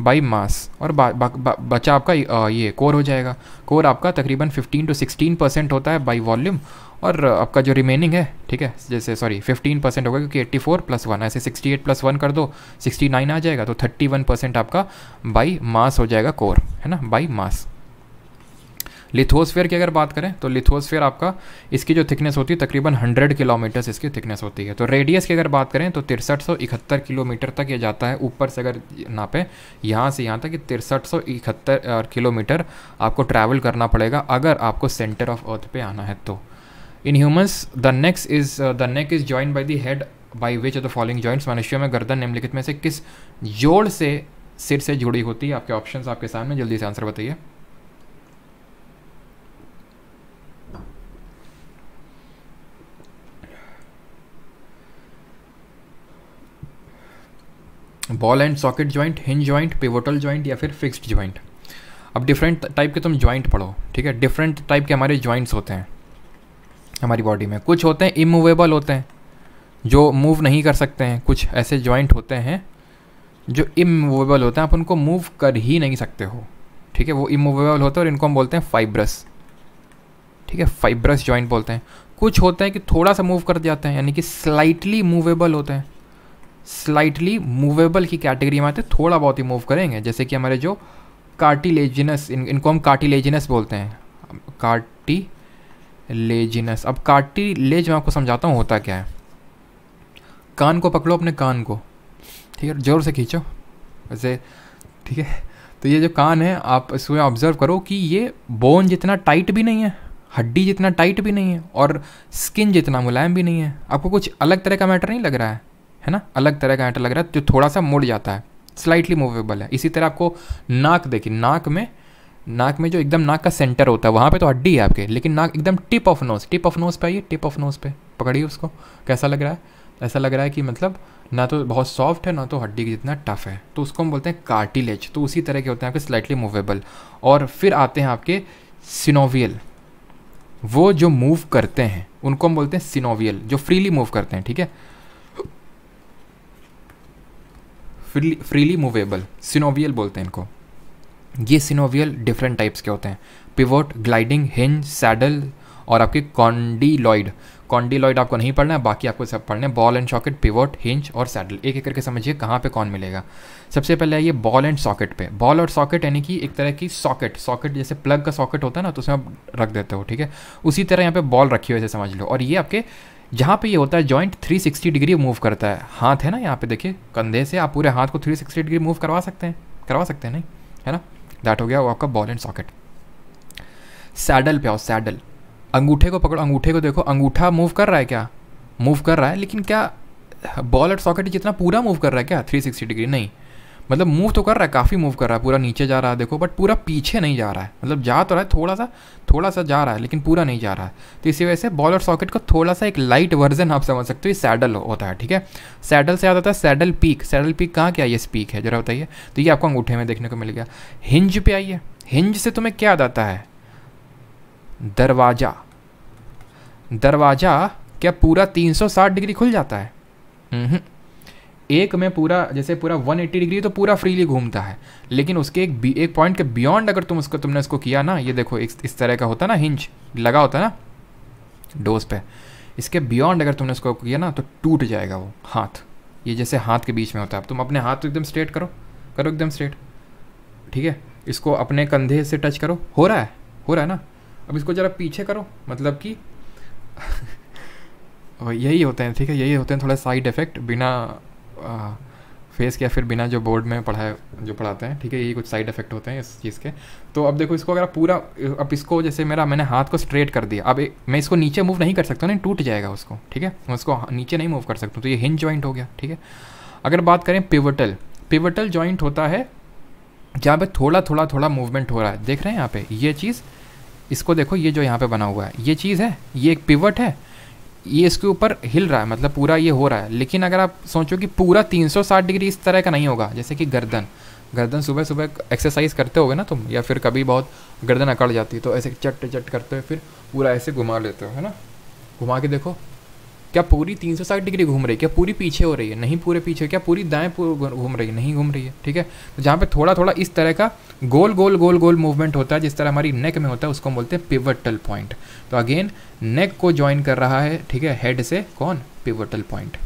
बाई मास और बा, बा, बा, बचा आपका आ, ये कोर हो जाएगा कोर आपका तकरीबन 15 टू 16 परसेंट होता है बाई वॉल्यूम और आपका जो रिमेनिंग है ठीक है जैसे सॉरी 15 परसेंट होगा क्योंकि 84 फोर प्लस वन ऐसे 68 प्लस वन कर दो 69 आ जाएगा तो 31 परसेंट आपका बाई मास हो जाएगा कोर है ना बाई मास लिथोस्फेयर की अगर बात करें तो लिथोस्फेयर आपका इसकी जो थिकनेस होती है तकरीबन 100 किलोमीटर्स इसकी थिकनेस होती है तो रेडियस की अगर बात करें तो तिरसठ किलोमीटर तक ये जाता है ऊपर से अगर नापे यहाँ से यहाँ तक तिरसठ किलोमीटर आपको ट्रैवल करना पड़ेगा अगर आपको सेंटर ऑफ अर्थ पर आना है तो in humans the necks is the neck is join by the head by which of the following joints मनुष्यों में गर्दन निम्नलिखित में से किस जोड़ से सिर से जुड़ी होती है आपके ऑप्शंस आपके सामने जल्दी से आंसर बताइए ball and socket joint hinge joint pivotal joint या फिर फिक्स्ड ज्वाइंट अब डिफरेंट टाइप के तुम ज्वाइंट पढ़ो ठीक है डिफरेंट टाइप के हमारे जॉइंट्स होते हैं हमारी बॉडी में कुछ होते हैं इमूवेबल होते हैं जो मूव नहीं कर सकते हैं कुछ ऐसे ज्वाइंट होते हैं जो इमूवेबल होते हैं आप उनको मूव कर ही नहीं सकते हो ठीक है वो इमूवेबल होते हैं और इनको हम बोलते हैं फाइब्रस ठीक है फाइब्रस जॉइंट बोलते हैं कुछ होते हैं कि थोड़ा सा मूव कर जाते हैं यानी कि स्लाइटली मूवेबल होते हैं स्लाइटली मूवेबल की कैटेगरी में आते थोड़ा बहुत ही मूव करेंगे जैसे कि हमारे जो कार्टिलेजिनस इन, इनको हम कार्टिलेजिनस बोलते हैं कार्टी लेजिनस अब कार्टी लेज मैं आपको समझाता हूँ होता क्या है कान को पकड़ो अपने कान को ठीक है ज़ोर से खींचो वैसे ठीक है तो ये जो कान है आप इसमें ऑब्जर्व करो कि ये बोन जितना टाइट भी नहीं है हड्डी जितना टाइट भी नहीं है और स्किन जितना मुलायम भी नहीं है आपको कुछ अलग तरह का मैटर नहीं लग रहा है है ना अलग तरह का आटा लग रहा है जो तो थोड़ा सा मुड़ जाता है स्लाइटली मूवेबल है इसी तरह आपको नाक देखिए नाक में नाक में जो एकदम नाक का सेंटर होता है वहाँ पे तो हड्डी है आपके लेकिन नाक एकदम tip of nose tip of nose पे आइए टिप ऑफ नोज पे पकड़िए उसको कैसा लग रहा है ऐसा लग रहा है कि मतलब ना तो बहुत सॉफ्ट है ना तो हड्डी जितना टफ है तो उसको हम बोलते हैं कार्टिलेज तो उसी तरह के होते हैं आपके स्लाइटली मूवेबल और फिर आते हैं आपके सिनोवियल वो जो मूव करते हैं उनको हम बोलते हैं सिनोवियल जो फ्रीली मूव करते हैं ठीक है फ्रीली मूवेबल सिनोवियल बोलते हैं इनको ये सिनोवियल डिफरेंट टाइप्स के होते हैं पिवोट ग्लाइडिंग हिंज सैडल और आपके कॉन्डीलॉइड कॉन्डीलॉइड आपको नहीं पढ़ना है बाकी आपको सब पढ़ना है ball and socket pivot hinge और सैडल एक एक करके समझिए कहाँ पे कौन मिलेगा सबसे पहले ये बॉल एंड सॉकेट पे बॉल और सॉकेट यानी कि एक तरह की सॉकेट सॉकेट जैसे प्लग का सॉकेट होता है ना तो उसमें आप रख देते हो ठीक है उसी तरह यहाँ पे बॉल रखी हुई है समझ लो और ये आपके जहाँ पे ये होता है जॉइंट 360 डिग्री मूव करता है हाथ है ना यहाँ पे देखिए कंधे से आप पूरे हाथ को 360 डिग्री मूव करवा सकते हैं करवा सकते हैं नहीं है ना दैट हो गया वो आपका बॉल एंड सॉकेट सैडल पे आओ सैडल अंगूठे को पकड़ो अंगूठे को देखो अंगूठा मूव कर रहा है क्या मूव कर रहा है लेकिन क्या बॉल एंड सॉकेट जितना पूरा मूव कर रहा है क्या थ्री डिग्री नहीं मतलब मूव तो कर रहा है काफ़ी मूव कर रहा है पूरा नीचे जा रहा है देखो बट पूरा पीछे नहीं जा रहा है मतलब जा तो रहा है थोड़ा सा थोड़ा सा जा रहा है लेकिन पूरा नहीं जा रहा है तो इसी वजह से बॉल और सॉकेट का थोड़ा सा एक लाइट वर्जन आप समझ सकते हो ये सैडल होता है ठीक है सैडल से याद आता है सैडल पीक सैडल पीक कहाँ क्या ये पीक है जरा बताइए तो ये आपको अंगूठे में देखने को मिल गया हिंज पे आइए हिंज से तुम्हें क्या याद आता है दरवाज़ा दरवाज़ा क्या पूरा 360 डिग्री खुल जाता है हम्म, एक में पूरा जैसे पूरा 180 डिग्री तो पूरा फ्रीली घूमता है लेकिन उसके एक बी, एक पॉइंट के बियॉन्ड अगर तुम उसको तुमने उसको किया ना ये देखो इस, इस तरह का होता ना हिंच लगा होता ना डोज पे इसके बियॉन्ड अगर तुमने उसको किया ना तो टूट जाएगा वो हाथ ये जैसे हाथ के बीच में होता है तुम अपने हाथ को तो एकदम स्ट्रेट करो करो एकदम स्ट्रेट ठीक है इसको अपने कंधे से टच करो हो रहा है हो रहा है ना अब इसको ज़रा पीछे करो मतलब कि यही होते हैं ठीक है यही होते हैं थोड़ा साइड इफ़ेक्ट बिना फेस या फिर बिना जो बोर्ड में पढ़ाए जो पढ़ाते हैं ठीक है ये कुछ साइड इफेक्ट होते हैं इस चीज़ के तो अब देखो इसको अगर पूरा अब इसको जैसे मेरा मैंने हाथ को स्ट्रेट कर दिया अब ए, मैं इसको नीचे मूव नहीं कर सकता नहीं टूट जाएगा उसको ठीक है मैं उसको नीचे नहीं मूव कर सकता तो ये हिंज ज्वाइंट हो गया ठीक है अगर बात करें पिवटल पिवटल ज्वाइंट होता है जहाँ पर थोड़ा थोड़ा थोड़ा मूवमेंट हो रहा है देख रहे हैं यहाँ पे ये चीज़ इसको देखो ये जो यहाँ पे बना हुआ है ये चीज़ है ये एक पिवट है ये इसके ऊपर हिल रहा है मतलब पूरा ये हो रहा है लेकिन अगर आप सोचो कि पूरा 360 डिग्री इस तरह का नहीं होगा जैसे कि गर्दन गर्दन सुबह सुबह एक्सरसाइज करते होगे ना तुम या फिर कभी बहुत गर्दन अकड़ जाती है तो ऐसे चट चट करते हुए फिर पूरा ऐसे घुमा लेते हो है ना घुमा के देखो क्या पूरी तीन सौ साठ डिग्री घूम रही है क्या पूरी पीछे हो रही है नहीं पूरे पीछे क्या पूरी दाएं घूम रही है नहीं घूम रही है ठीक है तो जहाँ पे थोड़ा थोड़ा इस तरह का गोल गोल गोल गोल मूवमेंट होता है जिस तरह हमारी नेक में होता है उसको बोलते हैं पिवटल पॉइंट तो अगेन नेक को ज्वाइन कर रहा है ठीक है हेड से कौन पिवटल पॉइंट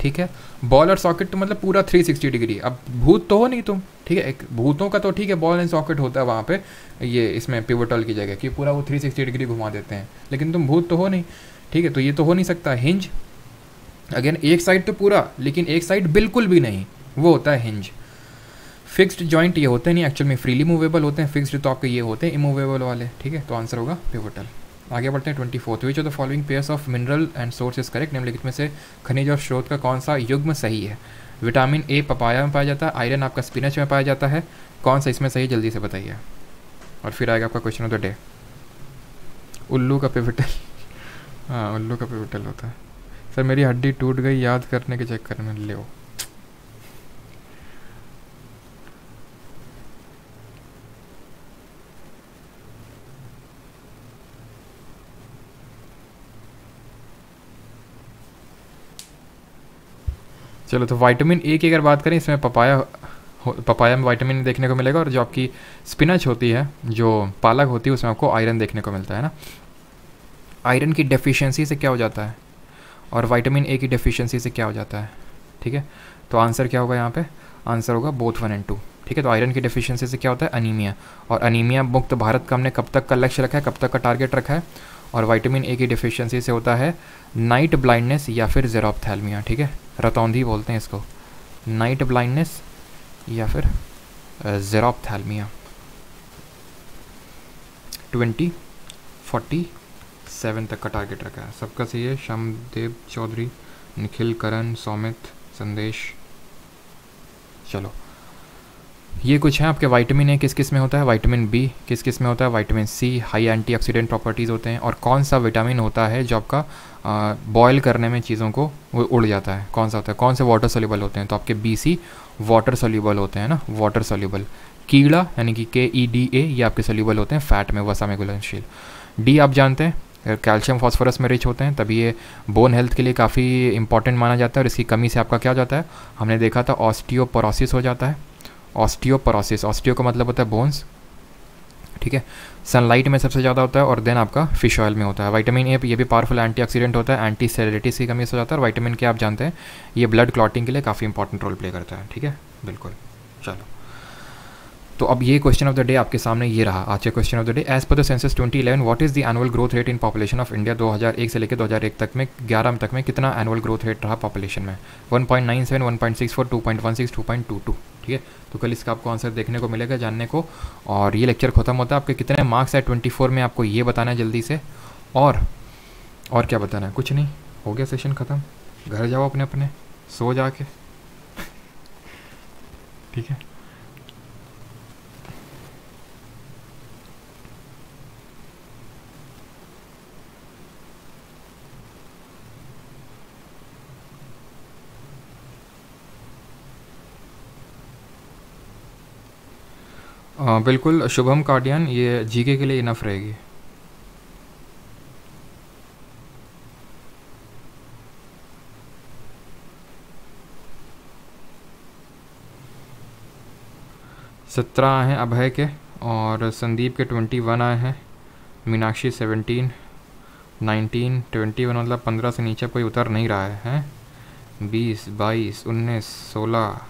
ठीक है बॉल और सॉकेट तो मतलब पूरा 360 डिग्री अब भूत तो हो नहीं तुम ठीक है एक भूतों का तो ठीक है बॉल एंड सॉकेट होता है वहाँ पे ये इसमें पिवटल की जगह कि पूरा वो 360 डिग्री घुमा देते हैं लेकिन तुम भूत तो हो नहीं ठीक है तो ये तो हो नहीं सकता हिंज अगेन एक साइड तो पूरा लेकिन एक साइड बिल्कुल भी नहीं वो होता है हिंज फिक्स्ड जॉइंट ये होते नहीं एक्चुअल में फ्रीली मूवेबल होते हैं फिक्स्ड तो आपके ये होते हैं इमूवेबल वाले ठीक है तो आंसर होगा पिवोटल आगे बढ़ते हैं twenty fourth which of the following pairs of mineral and source is correct निम्नलिखित में से खनिज और स्रोत का कौन सा युग्म सही है विटामिन ए पपाया में पाया जाता है आयरन आपका स्पिनच में पाया जाता है कौन सा इसमें सही जल्दी से बताइए और फिर आएगा आपका क्वेश्चन ऑफ द डे उल्लू का पिवटल हाँ उल्लू का पिपिटल होता है सर मेरी हड्डी टूट गई याद करने के चक्कर में ले चलो तो विटामिन ए की अगर बात करें इसमें पपाया पपाया में विटामिन देखने को मिलेगा और जो आपकी स्पिनच होती है जो पालक होती है उसमें आपको आयरन देखने को मिलता है ना आयरन की डेफिशिएंसी से क्या हो जाता है और विटामिन ए की डेफिशिएंसी से क्या हो जाता है ठीक है तो आंसर क्या होगा यहाँ पे आंसर होगा बोथ वन एंड टू ठीक है तो आयरन की डेफिशिएंसी से क्या होता है अनीमिया और अनीमिया मुक्त भारत का हमने कब तक का लक्ष्य रखा है कब तक का टारगेट रखा है और वाइटामिन ए की डिफिशियंसी से होता है नाइट ब्लाइंडनेस या फिर जेरोपथैलमिया ठीक है रतौंधी बोलते हैं इसको नाइट ब्लाइंडनेस या फिर जेरोपथैलमिया ट्वेंटी फोर्टी सेवन तक का टारगेट रखा है सबका सही है शमदेव चौधरी निखिल करण सौमित संदेश चलो ये कुछ है आपके वाइटमिन ए किस किस में होता है वाइटमिन बी किस किस में होता है vitamin C high antioxidant properties होते हैं और कौन सा विटामिन होता है जो आपका बॉयल करने में चीज़ों को वो उड़ जाता है कौन सा होता है कौन से वाटर सोल्यूबल होते हैं तो आपके बी सी वाटर सोल्यूबल होते हैं ना वाटर सोल्यूबल कीड़ा यानी कि के ई डी ए ये आपके सोल्यूबल होते हैं फैट में वसा में घुलनशील डी आप जानते हैं कैल्शियम फॉस्फोरस में रिच होते हैं तभी ये बोन हेल्थ के लिए काफ़ी इंपॉर्टेंट माना जाता है और इसकी कमी से आपका क्या हो जाता है हमने देखा था ऑस्टियोपोरोसिस हो जाता है ऑस्टियोपोरोसिस ऑस्टियो का मतलब होता है बोन्स ठीक है सनलाइट में सबसे ज़्यादा होता है और देन आपका फिश ऑयल में होता है वाइटामिन ए ये भी पावरफुल एंटीऑक्सीडेंट होता है एंटी सेरेटिस की कमी से हो जाता है और वाइटामिन के आप जानते हैं ये ब्लड क्लॉटिंग के लिए काफ़ी इंपॉर्टेंट रोल प्ले करता है ठीक है बिल्कुल चलो तो अब ये क्वेश्चन ऑफ द डे आपके सामने ये रहा आज के question of the day as per the census 2011 what is the annual growth rate in population of India 2001 से लेकर 2001 तक में 11 तक में कितना एनुअल ग्रोथ रेट रहा पॉपुलेशन में 1.97 1.64 2.16 2.22 ठीक है तो कल इसका आपको आंसर देखने को मिलेगा जानने को और ये लेक्चर खत्म होता है आपके कितने मार्क्स है ट्वेंटी में आपको ये बताना है जल्दी से और और क्या बताना है कुछ नहीं हो गया सेशन ख़त्म घर जाओ अपने अपने सो जाके ठीक है आ, हाँ, बिल्कुल शुभम कार्डियन ये जीके के लिए इनफ रहेगी सत्रह आए हैं अभय के और संदीप के ट्वेंटी वन आए हैं Meenakshi seventeen nineteen twenty one मतलब पंद्रह से नीचे कोई उतर नहीं रहा है हैं बीस बाईस उन्नीस सोलह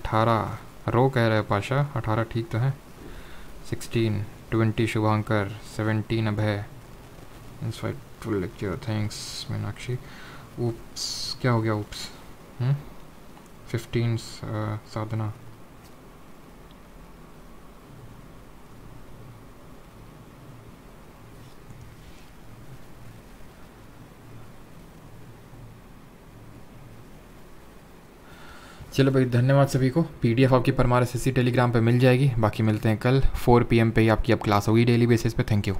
अठारह रो कह रहे हैं पाशा अठारह ठीक तो है sixteen twenty Shubhankar seventeen Abhay insightful lecture thanks Meenakshi oops क्या हो गया ऊप्स फिफ्टीन साधना चलो भाई धन्यवाद सभी को पीडीएफ आपकी परमार एस टेलीग्राम पे मिल जाएगी बाकी मिलते हैं कल 4 पीएम पे ही आपकी अब क्लास होगी डेली बेसिस पे थैंक यू